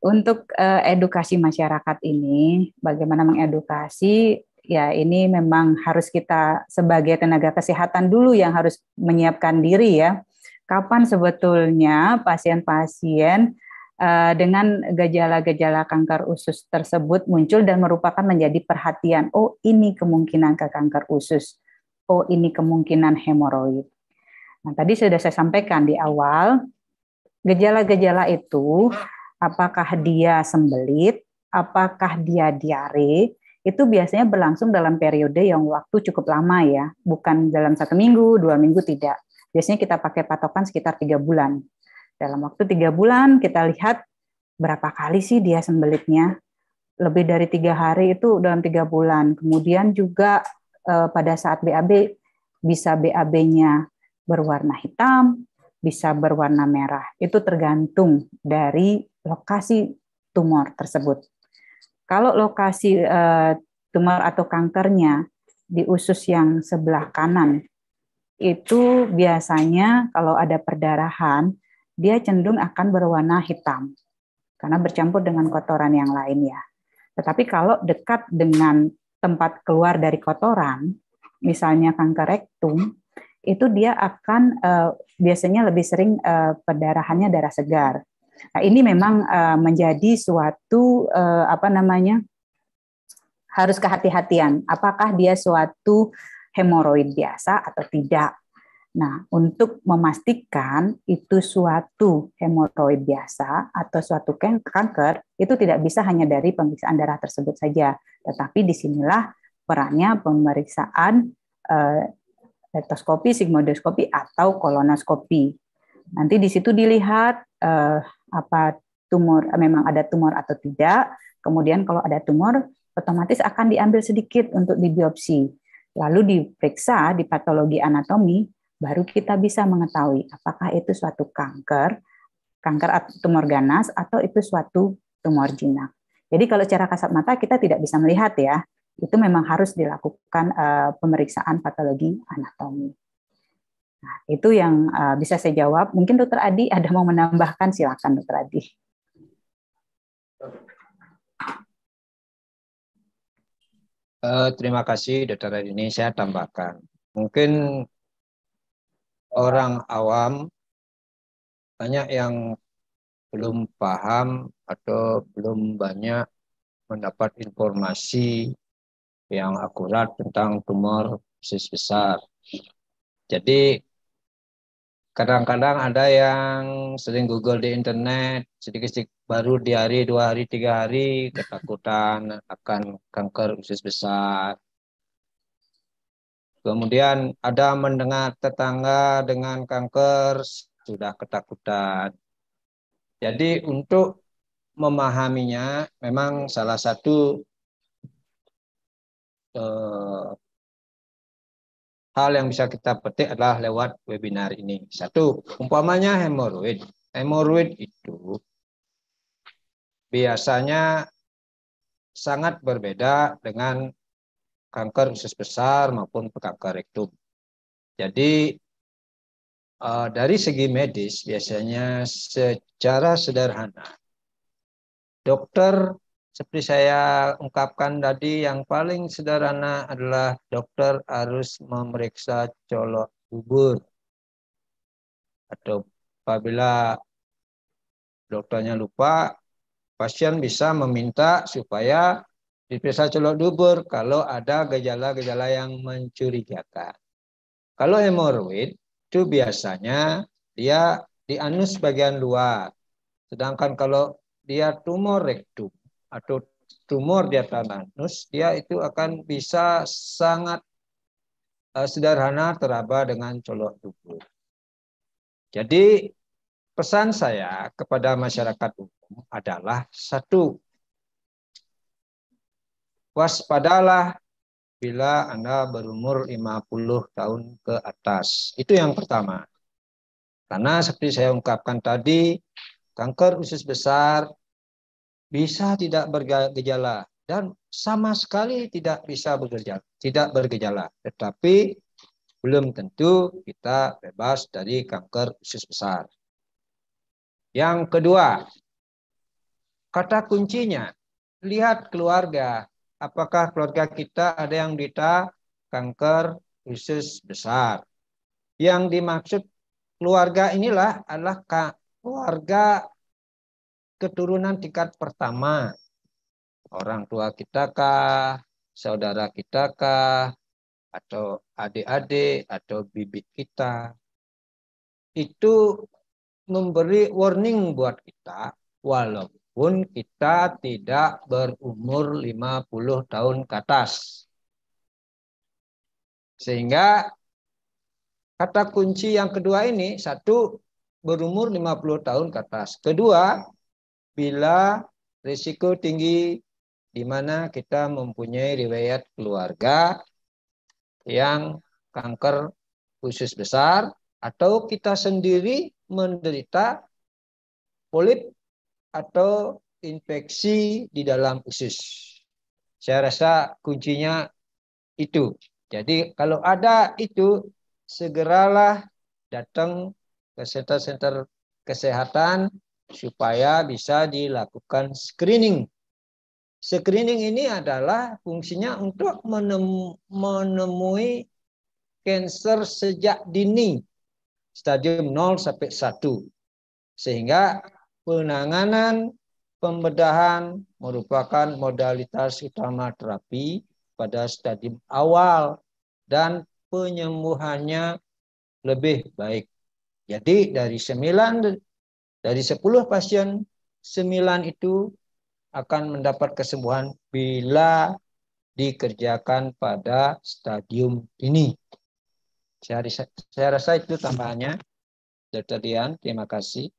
Untuk eh, edukasi masyarakat ini, bagaimana mengedukasi ya ini memang harus kita sebagai tenaga kesehatan dulu yang harus menyiapkan diri ya. Kapan sebetulnya pasien-pasien eh, dengan gejala-gejala kanker usus tersebut muncul dan merupakan menjadi perhatian. Oh, ini kemungkinan ke kanker usus. Oh, ini kemungkinan hemoroid. Nah, tadi sudah saya sampaikan di awal, gejala-gejala itu apakah dia sembelit, apakah dia diare, itu biasanya berlangsung dalam periode yang waktu cukup lama ya, bukan dalam satu minggu, dua minggu tidak. Biasanya kita pakai patokan sekitar tiga bulan. Dalam waktu tiga bulan kita lihat berapa kali sih dia sembelitnya. Lebih dari tiga hari itu dalam tiga bulan. Kemudian juga eh, pada saat BAB bisa BAB-nya berwarna hitam, bisa berwarna merah. Itu tergantung dari lokasi tumor tersebut. Kalau lokasi uh, eh, tumor atau kankernya di usus yang sebelah kanan, itu biasanya kalau ada perdarahan, dia cenderung akan berwarna hitam karena bercampur dengan kotoran yang lain ya. Tetapi kalau dekat dengan tempat keluar dari kotoran, misalnya kanker rektum, itu dia akan uh, biasanya lebih sering uh, perdarahannya darah segar. Nah, ini memang uh, menjadi suatu uh, apa namanya harus kehati-hatian. Apakah dia suatu hemoroid biasa atau tidak? Nah, untuk memastikan itu suatu hemoroid biasa atau suatu kan-, kanker, itu tidak bisa hanya dari pemeriksaan darah tersebut saja. Tetapi disinilah perannya pemeriksaan eh, rektoskopi, sigmoidoskopi, atau kolonoskopi. Nanti di situ dilihat eh, apa tumor memang ada tumor atau tidak. Kemudian kalau ada tumor, otomatis akan diambil sedikit untuk dibiopsi. Lalu diperiksa di patologi anatomi, baru kita bisa mengetahui apakah itu suatu kanker, kanker tumor ganas atau itu suatu tumor jinak. Jadi kalau secara kasat mata kita tidak bisa melihat ya, itu memang harus dilakukan uh, pemeriksaan patologi anatomi. Nah, itu yang uh, bisa saya jawab. Mungkin Dokter Adi ada mau menambahkan, silakan Dokter Adi. Uh, terima kasih Dokter Adi ini saya tambahkan. Mungkin orang awam banyak yang belum paham atau belum banyak mendapat informasi yang akurat tentang tumor sis besar. Jadi kadang-kadang ada yang sering Google di internet sedikit-sedikit baru di hari dua hari tiga hari ketakutan akan kanker usus besar kemudian ada mendengar tetangga dengan kanker sudah ketakutan jadi untuk memahaminya memang salah satu eh, hal yang bisa kita petik adalah lewat webinar ini. Satu, umpamanya hemoroid. Hemoroid itu biasanya sangat berbeda dengan kanker usus besar maupun kanker rektum. Jadi eh, dari segi medis biasanya secara sederhana dokter seperti saya ungkapkan tadi, yang paling sederhana adalah dokter harus memeriksa colok bubur. Atau apabila dokternya lupa, pasien bisa meminta supaya diperiksa colok dubur kalau ada gejala-gejala yang mencurigakan. Kalau hemoroid itu biasanya dia di anus bagian luar. Sedangkan kalau dia tumor rektum atau tumor di diatanus, dia itu akan bisa sangat uh, sederhana teraba dengan colok tubuh. Jadi pesan saya kepada masyarakat umum adalah satu, waspadalah bila Anda berumur 50 tahun ke atas. Itu yang pertama. Karena seperti saya ungkapkan tadi, kanker usus besar bisa tidak bergejala dan sama sekali tidak bisa bergejala, tidak bergejala. Tetapi belum tentu kita bebas dari kanker usus besar. Yang kedua, kata kuncinya lihat keluarga. Apakah keluarga kita ada yang dita kanker usus besar? Yang dimaksud keluarga inilah adalah keluarga keturunan tingkat pertama. Orang tua kita kah, saudara kita kah, atau adik-adik atau bibit kita. Itu memberi warning buat kita walaupun kita tidak berumur 50 tahun ke atas. Sehingga kata kunci yang kedua ini, satu berumur 50 tahun ke atas. Kedua, bila risiko tinggi di mana kita mempunyai riwayat keluarga yang kanker usus besar atau kita sendiri menderita polip atau infeksi di dalam usus. Saya rasa kuncinya itu. Jadi kalau ada itu segeralah datang ke center-center kesehatan supaya bisa dilakukan screening. Screening ini adalah fungsinya untuk menemui kanker sejak dini, stadium 0 sampai 1. Sehingga penanganan pembedahan merupakan modalitas utama terapi pada stadium awal dan penyembuhannya lebih baik. Jadi dari 9 dari 10 pasien, 9 itu akan mendapat kesembuhan bila dikerjakan pada stadium ini. Saya, saya rasa itu tambahannya. Dokter Dian, terima kasih.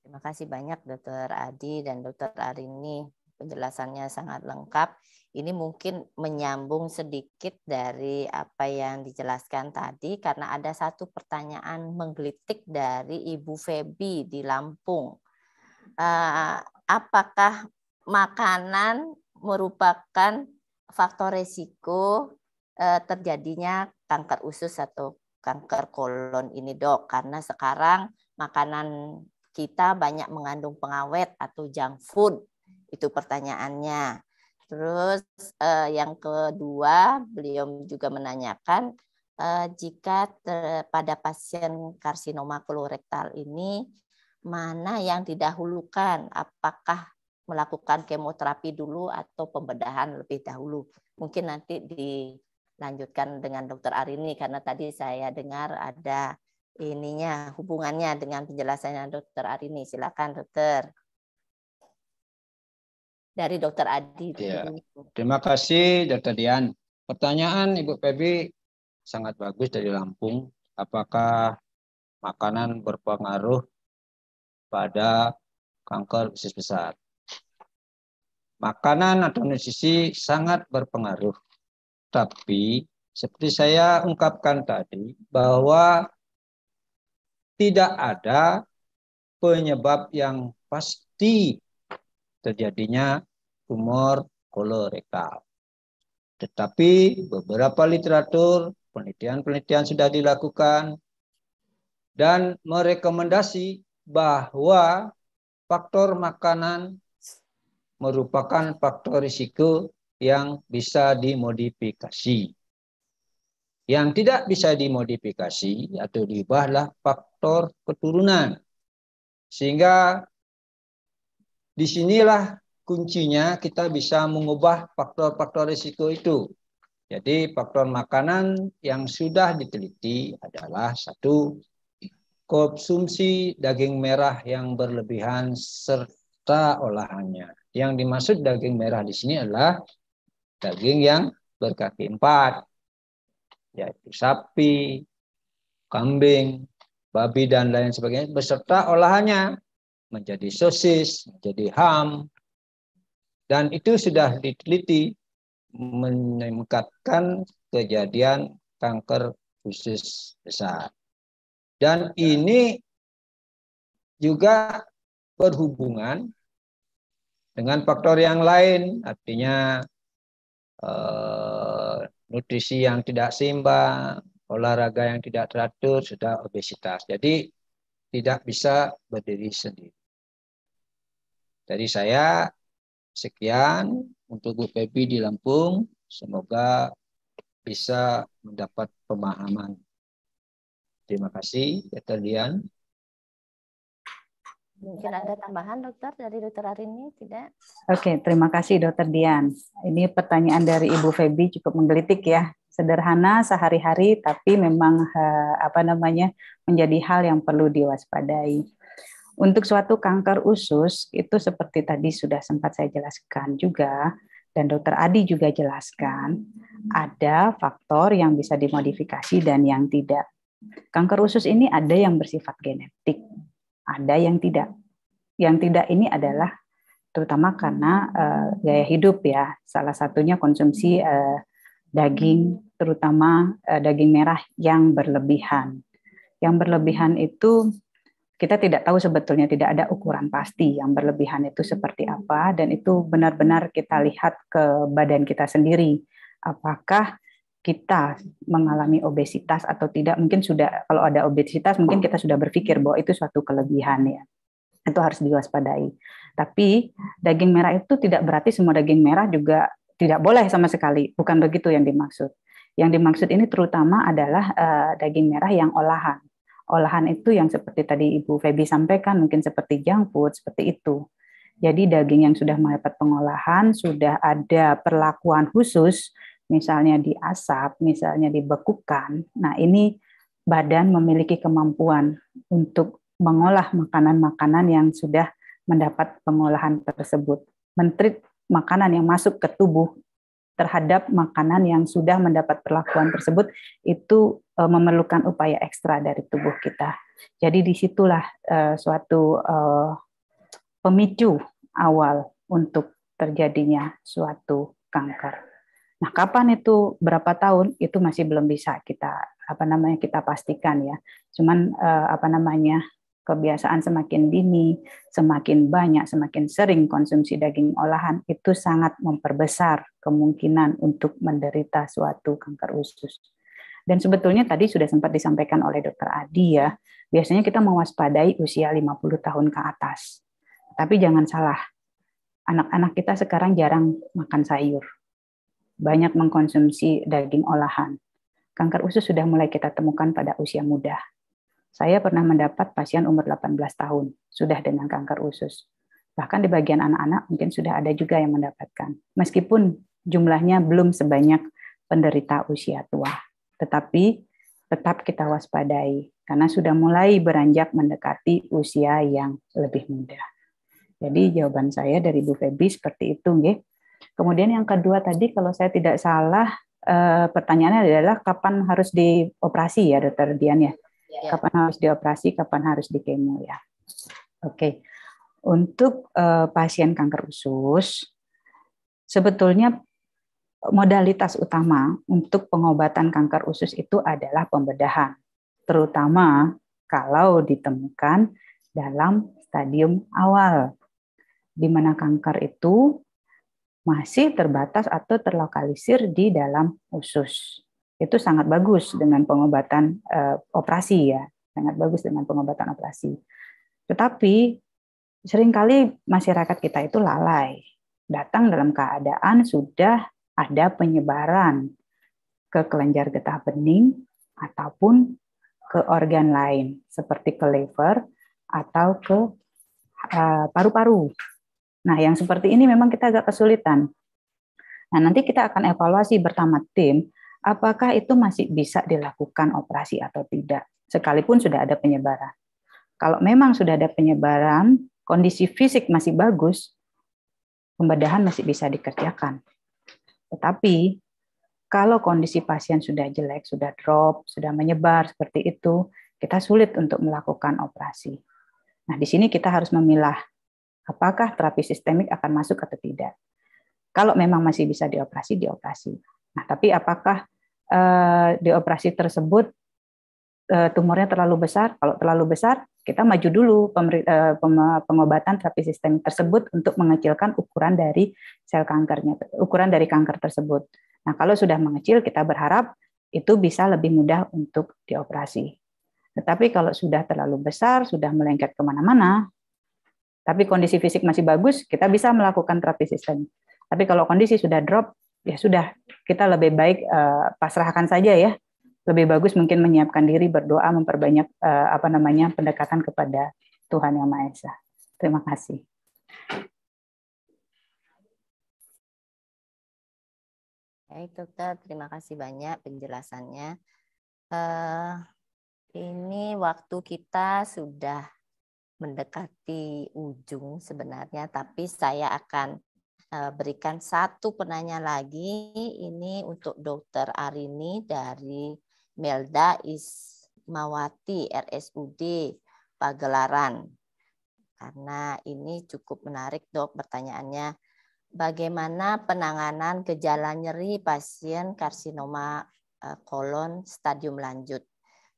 Terima kasih banyak Dokter Adi dan Dokter Arini. Penjelasannya sangat lengkap. Ini mungkin menyambung sedikit dari apa yang dijelaskan tadi karena ada satu pertanyaan menggelitik dari Ibu Febi di Lampung. Eh, apakah makanan merupakan faktor resiko eh, terjadinya kanker usus atau kanker kolon ini dok? Karena sekarang makanan kita banyak mengandung pengawet atau junk food? Itu pertanyaannya. Terus uh, yang kedua, beliau juga menanyakan uh, jika pada pasien karsinoma kolorektal ini mana yang didahulukan, apakah melakukan kemoterapi dulu atau pembedahan lebih dahulu. Mungkin nanti dilanjutkan dengan dokter Arini karena tadi saya dengar ada ininya hubungannya dengan penjelasannya dokter Arini. Silakan dokter dari Dokter Adi. Ya. Terima kasih Dokter Dian. Pertanyaan Ibu Febi sangat bagus dari Lampung. Apakah makanan berpengaruh pada kanker usus besar? Makanan atau nutrisi sangat berpengaruh. Tapi seperti saya ungkapkan tadi bahwa tidak ada penyebab yang pasti terjadinya tumor kolorektal. Tetapi beberapa literatur penelitian-penelitian sudah dilakukan dan merekomendasi bahwa faktor makanan merupakan faktor risiko yang bisa dimodifikasi. Yang tidak bisa dimodifikasi atau diubahlah faktor keturunan. Sehingga Disinilah kuncinya kita bisa mengubah faktor-faktor risiko itu. Jadi faktor makanan yang sudah diteliti adalah satu konsumsi daging merah yang berlebihan serta olahannya. Yang dimaksud daging merah di sini adalah daging yang berkaki empat, yaitu sapi, kambing, babi dan lain sebagainya beserta olahannya menjadi sosis, menjadi ham, dan itu sudah diteliti meningkatkan kejadian kanker usus besar. Dan ini juga berhubungan dengan faktor yang lain, artinya eh, nutrisi yang tidak seimbang, olahraga yang tidak teratur, sudah obesitas. Jadi tidak bisa berdiri sendiri. Dari saya, sekian untuk Bu Pepi di Lampung. Semoga bisa mendapat pemahaman. Terima kasih, Dokter Dian. Mungkin ada tambahan dokter dari dokter Arini, tidak? Oke, okay, terima kasih dokter Dian. Ini pertanyaan dari Ibu Febi cukup menggelitik ya. Sederhana sehari-hari tapi memang eh, apa namanya menjadi hal yang perlu diwaspadai. Untuk suatu kanker usus itu seperti tadi sudah sempat saya jelaskan juga dan dokter Adi juga jelaskan ada faktor yang bisa dimodifikasi dan yang tidak. Kanker usus ini ada yang bersifat genetik, ada yang tidak. Yang tidak ini adalah terutama karena uh, gaya hidup ya. Salah satunya konsumsi uh, daging, terutama uh, daging merah yang berlebihan. Yang berlebihan itu kita tidak tahu sebetulnya tidak ada ukuran pasti yang berlebihan itu seperti apa dan itu benar-benar kita lihat ke badan kita sendiri apakah kita mengalami obesitas atau tidak mungkin sudah kalau ada obesitas mungkin kita sudah berpikir bahwa itu suatu kelebihan ya itu harus diwaspadai tapi daging merah itu tidak berarti semua daging merah juga tidak boleh sama sekali bukan begitu yang dimaksud yang dimaksud ini terutama adalah uh, daging merah yang olahan olahan itu yang seperti tadi Ibu Feby sampaikan, mungkin seperti junk food, seperti itu. Jadi daging yang sudah mendapat pengolahan, sudah ada perlakuan khusus, misalnya diasap, misalnya dibekukan. Nah ini badan memiliki kemampuan untuk mengolah makanan-makanan yang sudah mendapat pengolahan tersebut. Mentrit makanan yang masuk ke tubuh terhadap makanan yang sudah mendapat perlakuan tersebut itu Eh, memerlukan upaya ekstra dari tubuh kita. Jadi disitulah uh, suatu uh, pemicu awal untuk terjadinya suatu kanker. Nah, kapan itu berapa tahun itu masih belum bisa kita apa namanya kita pastikan ya. Cuman uh, apa namanya kebiasaan semakin dini, semakin banyak, semakin sering konsumsi daging olahan itu sangat memperbesar kemungkinan untuk menderita suatu kanker usus. Dan sebetulnya tadi sudah sempat disampaikan oleh Dokter Adi ya, biasanya kita mewaspadai usia 50 tahun ke atas. Tapi jangan salah, anak-anak kita sekarang jarang makan sayur, banyak mengkonsumsi daging olahan. Kanker usus sudah mulai kita temukan pada usia muda. Saya pernah mendapat pasien umur 18 tahun, sudah dengan kanker usus. Bahkan di bagian anak-anak mungkin sudah ada juga yang mendapatkan. Meskipun jumlahnya belum sebanyak penderita usia tua tetapi tetap kita waspadai karena sudah mulai beranjak mendekati usia yang lebih muda. Jadi jawaban saya dari Bu Febi seperti itu, nggih. Kemudian yang kedua tadi kalau saya tidak salah eh, pertanyaannya adalah kapan harus dioperasi ya Dokter Dian ya? ya? Kapan harus dioperasi, kapan harus dikemo ya? Oke. Untuk eh, pasien kanker usus sebetulnya modalitas utama untuk pengobatan kanker usus itu adalah pembedahan, terutama kalau ditemukan dalam stadium awal, di mana kanker itu masih terbatas atau terlokalisir di dalam usus. Itu sangat bagus dengan pengobatan eh, operasi ya, sangat bagus dengan pengobatan operasi. Tetapi seringkali masyarakat kita itu lalai, datang dalam keadaan sudah ada penyebaran ke kelenjar getah bening ataupun ke organ lain seperti ke liver atau ke eh, paru-paru. Uh, nah, yang seperti ini memang kita agak kesulitan. Nah, nanti kita akan evaluasi bersama tim apakah itu masih bisa dilakukan operasi atau tidak sekalipun sudah ada penyebaran. Kalau memang sudah ada penyebaran, kondisi fisik masih bagus, pembedahan masih bisa dikerjakan. Tetapi kalau kondisi pasien sudah jelek, sudah drop, sudah menyebar seperti itu, kita sulit untuk melakukan operasi. Nah, di sini kita harus memilah apakah terapi sistemik akan masuk atau tidak. Kalau memang masih bisa dioperasi, dioperasi. Nah, tapi apakah eh, dioperasi tersebut Eh, tumornya terlalu besar. Kalau terlalu besar, kita maju dulu eh, pengobatan terapi sistem tersebut untuk mengecilkan ukuran dari sel kankernya, ukuran dari kanker tersebut. Nah, kalau sudah mengecil, kita berharap itu bisa lebih mudah untuk dioperasi. Tetapi kalau sudah terlalu besar, sudah melengket kemana-mana, tapi kondisi fisik masih bagus, kita bisa melakukan terapi sistem. Tapi kalau kondisi sudah drop, ya sudah, kita lebih baik eh, pasrahkan saja ya lebih bagus mungkin menyiapkan diri berdoa memperbanyak uh, apa namanya pendekatan kepada Tuhan yang Maha Esa. Terima kasih. Hai dokter, terima kasih banyak penjelasannya. Uh, ini waktu kita sudah mendekati ujung sebenarnya, tapi saya akan eh, berikan satu penanya lagi. Ini untuk dokter Arini dari Melda Ismawati RSUD Pagelaran. Karena ini cukup menarik dok pertanyaannya. Bagaimana penanganan gejala nyeri pasien karsinoma eh, kolon stadium lanjut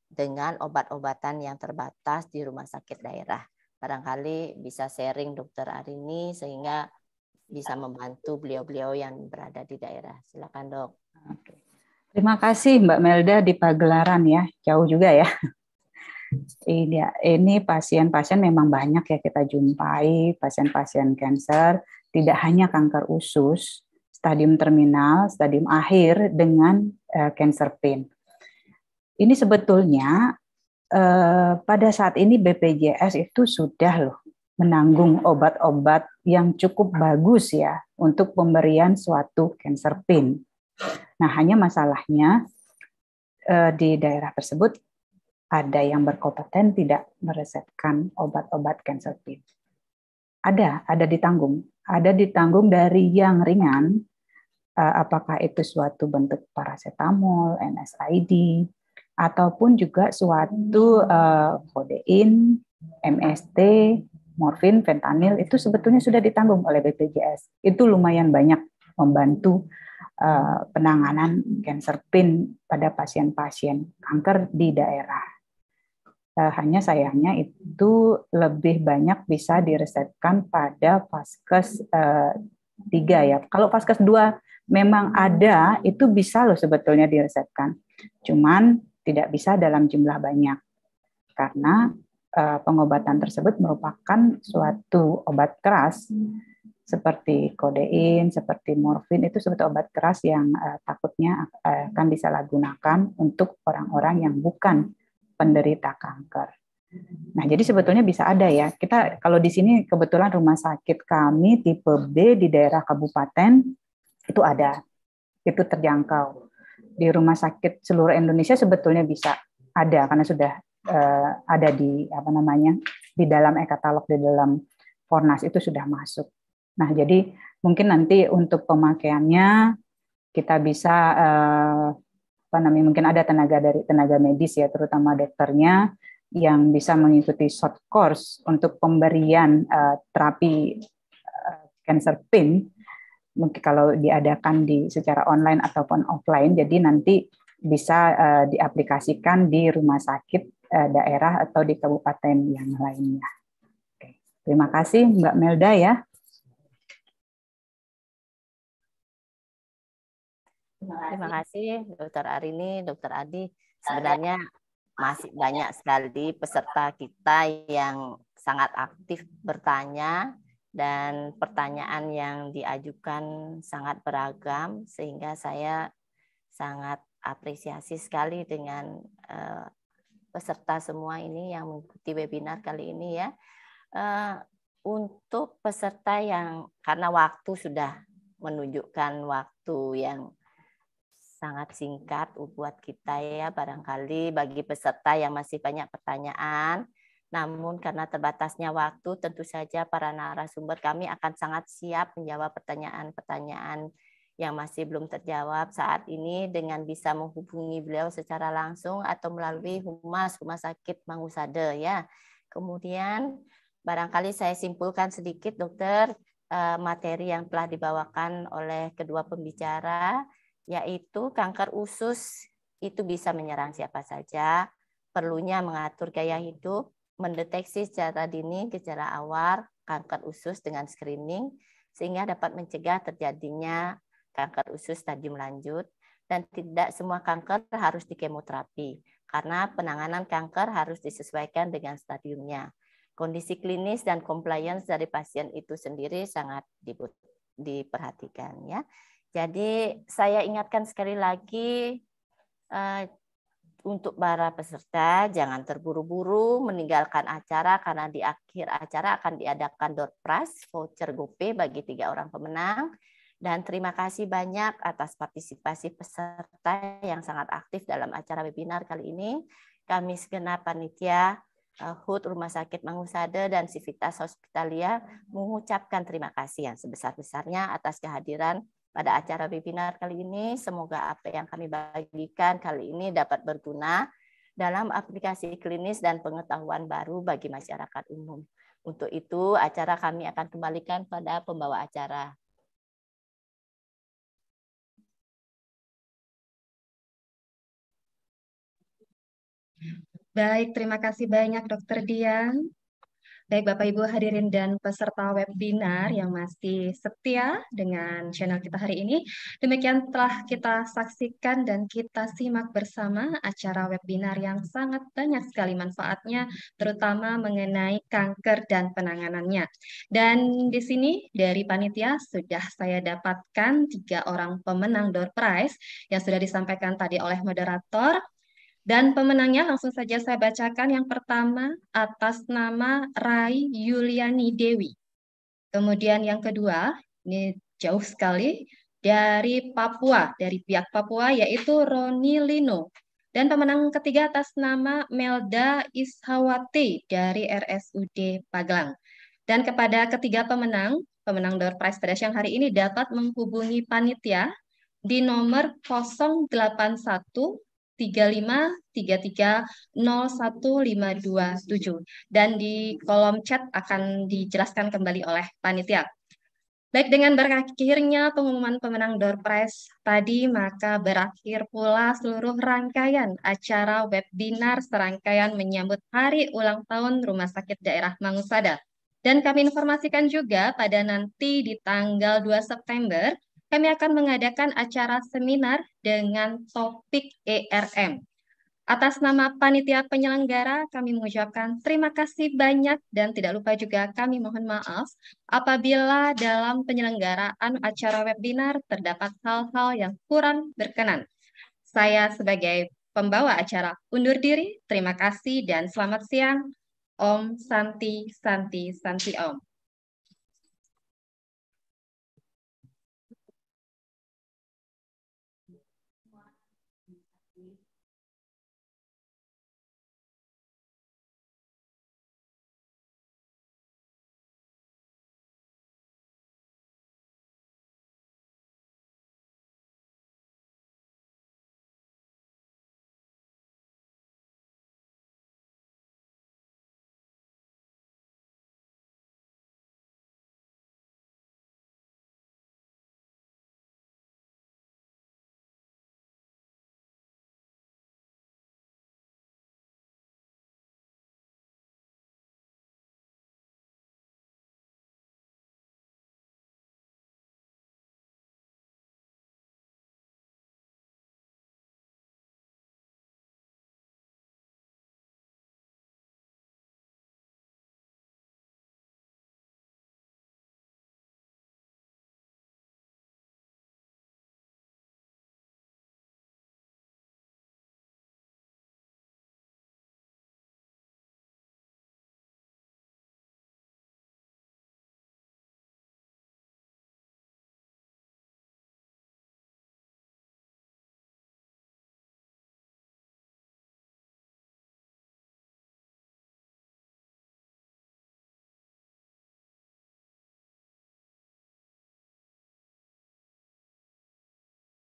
dengan obat-obatan yang terbatas di rumah sakit daerah. Barangkali bisa sharing dokter Arini sehingga bisa membantu beliau-beliau yang berada di daerah. Silakan dok. Oke. Terima kasih Mbak Melda di pagelaran ya, jauh juga ya. Ini, ini pasien-pasien memang banyak ya kita jumpai, pasien-pasien kanker, tidak hanya kanker usus, stadium terminal, stadium akhir dengan kanker eh, uh, pain. Ini sebetulnya uh, pada saat ini BPJS itu sudah loh menanggung obat-obat yang cukup bagus ya untuk pemberian suatu kanker pain. Nah, hanya masalahnya eh, di daerah tersebut ada yang berkompeten tidak meresepkan obat-obat cancer Ada, ada ditanggung. Ada ditanggung dari yang ringan, eh, apakah itu suatu bentuk paracetamol, NSAID, ataupun juga suatu eh, kodein, MST, morfin, fentanyl, itu sebetulnya sudah ditanggung oleh BPJS. Itu lumayan banyak membantu Eh, penanganan cancer pin pada pasien-pasien kanker di daerah. Eh, hanya sayangnya itu lebih banyak bisa diresepkan pada vaskes eh, tiga ya. Kalau vaskes dua memang ada, itu bisa loh sebetulnya diresepkan. Cuman tidak bisa dalam jumlah banyak. Karena pengobatan tersebut merupakan suatu obat keras seperti kodein, seperti morfin itu sebetulnya obat keras yang uh, takutnya eh, akan bisa disalahgunakan untuk orang-orang yang bukan penderita kanker. Nah, jadi sebetulnya bisa ada ya. Kita kalau di sini kebetulan rumah sakit kami tipe B di daerah kabupaten itu ada. Itu terjangkau. Di rumah sakit seluruh Indonesia sebetulnya bisa ada karena sudah uh, ada di apa namanya? di dalam e-katalog di dalam Fornas itu sudah masuk. Nah, jadi mungkin nanti untuk pemakaiannya kita bisa eh, apa namanya mungkin ada tenaga dari tenaga medis ya, terutama dokternya yang bisa mengikuti short course untuk pemberian eh, terapi eh, cancer pin mungkin kalau diadakan di secara online ataupun offline. Jadi nanti bisa eh, diaplikasikan di rumah sakit eh, daerah atau di kabupaten yang lainnya. Oke. Terima kasih Mbak Melda ya. Terima kasih, Dokter Arini, Dokter Adi. Sebenarnya masih banyak sekali peserta kita yang sangat aktif bertanya dan pertanyaan yang diajukan sangat beragam sehingga saya sangat apresiasi sekali dengan uh, peserta semua ini yang mengikuti webinar kali ini ya. Uh, untuk peserta yang karena waktu sudah menunjukkan waktu yang sangat singkat buat kita ya barangkali bagi peserta yang masih banyak pertanyaan. Namun karena terbatasnya waktu tentu saja para narasumber kami akan sangat siap menjawab pertanyaan-pertanyaan yang masih belum terjawab saat ini dengan bisa menghubungi beliau secara langsung atau melalui humas Rumah Sakit Mangusade ya. Kemudian barangkali saya simpulkan sedikit dokter eh, materi yang telah dibawakan oleh kedua pembicara yaitu kanker usus itu bisa menyerang siapa saja, perlunya mengatur gaya hidup, mendeteksi secara dini gejala awal kanker usus dengan screening, sehingga dapat mencegah terjadinya kanker usus stadium lanjut, dan tidak semua kanker harus dikemoterapi, karena penanganan kanker harus disesuaikan dengan stadiumnya. Kondisi klinis dan compliance dari pasien itu sendiri sangat diperhatikan ya. Jadi saya ingatkan sekali lagi uh, untuk para peserta jangan terburu-buru meninggalkan acara karena di akhir acara akan diadakan door prize voucher GoPay bagi tiga orang pemenang dan terima kasih banyak atas partisipasi peserta yang sangat aktif dalam acara webinar kali ini. Kami segenap panitia eh, HUT Rumah Sakit Mangusade dan Civitas Hospitalia mengucapkan terima kasih yang sebesar-besarnya atas kehadiran pada acara webinar kali ini. Semoga apa yang kami bagikan kali ini dapat berguna dalam aplikasi klinis dan pengetahuan baru bagi masyarakat umum. Untuk itu, acara kami akan kembalikan pada pembawa acara. Baik, terima kasih banyak Dokter Dian. Baik Bapak Ibu hadirin dan peserta webinar yang masih setia dengan channel kita hari ini. Demikian telah kita saksikan dan kita simak bersama acara webinar yang sangat banyak sekali manfaatnya terutama mengenai kanker dan penanganannya. Dan di sini dari panitia sudah saya dapatkan tiga orang pemenang door prize yang sudah disampaikan tadi oleh moderator. Dan pemenangnya langsung saja saya bacakan yang pertama atas nama Rai Yuliani Dewi. Kemudian yang kedua, ini jauh sekali, dari Papua, dari pihak Papua yaitu Roni Lino. Dan pemenang ketiga atas nama Melda Ishawati dari RSUD Pagelang. Dan kepada ketiga pemenang, pemenang door prize pada siang hari ini dapat menghubungi panitia di nomor 081 3533015257 dan di kolom chat akan dijelaskan kembali oleh panitia. Baik, dengan berakhirnya pengumuman pemenang door prize tadi, maka berakhir pula seluruh rangkaian acara webinar serangkaian menyambut hari ulang tahun Rumah Sakit Daerah Mangusada. Dan kami informasikan juga pada nanti di tanggal 2 September, kami akan mengadakan acara seminar dengan topik ERM. Atas nama panitia penyelenggara, kami mengucapkan terima kasih banyak dan tidak lupa juga kami mohon maaf apabila dalam penyelenggaraan acara webinar terdapat hal-hal yang kurang berkenan. Saya sebagai pembawa acara undur diri, terima kasih dan selamat siang. Om Santi Santi Santi Om.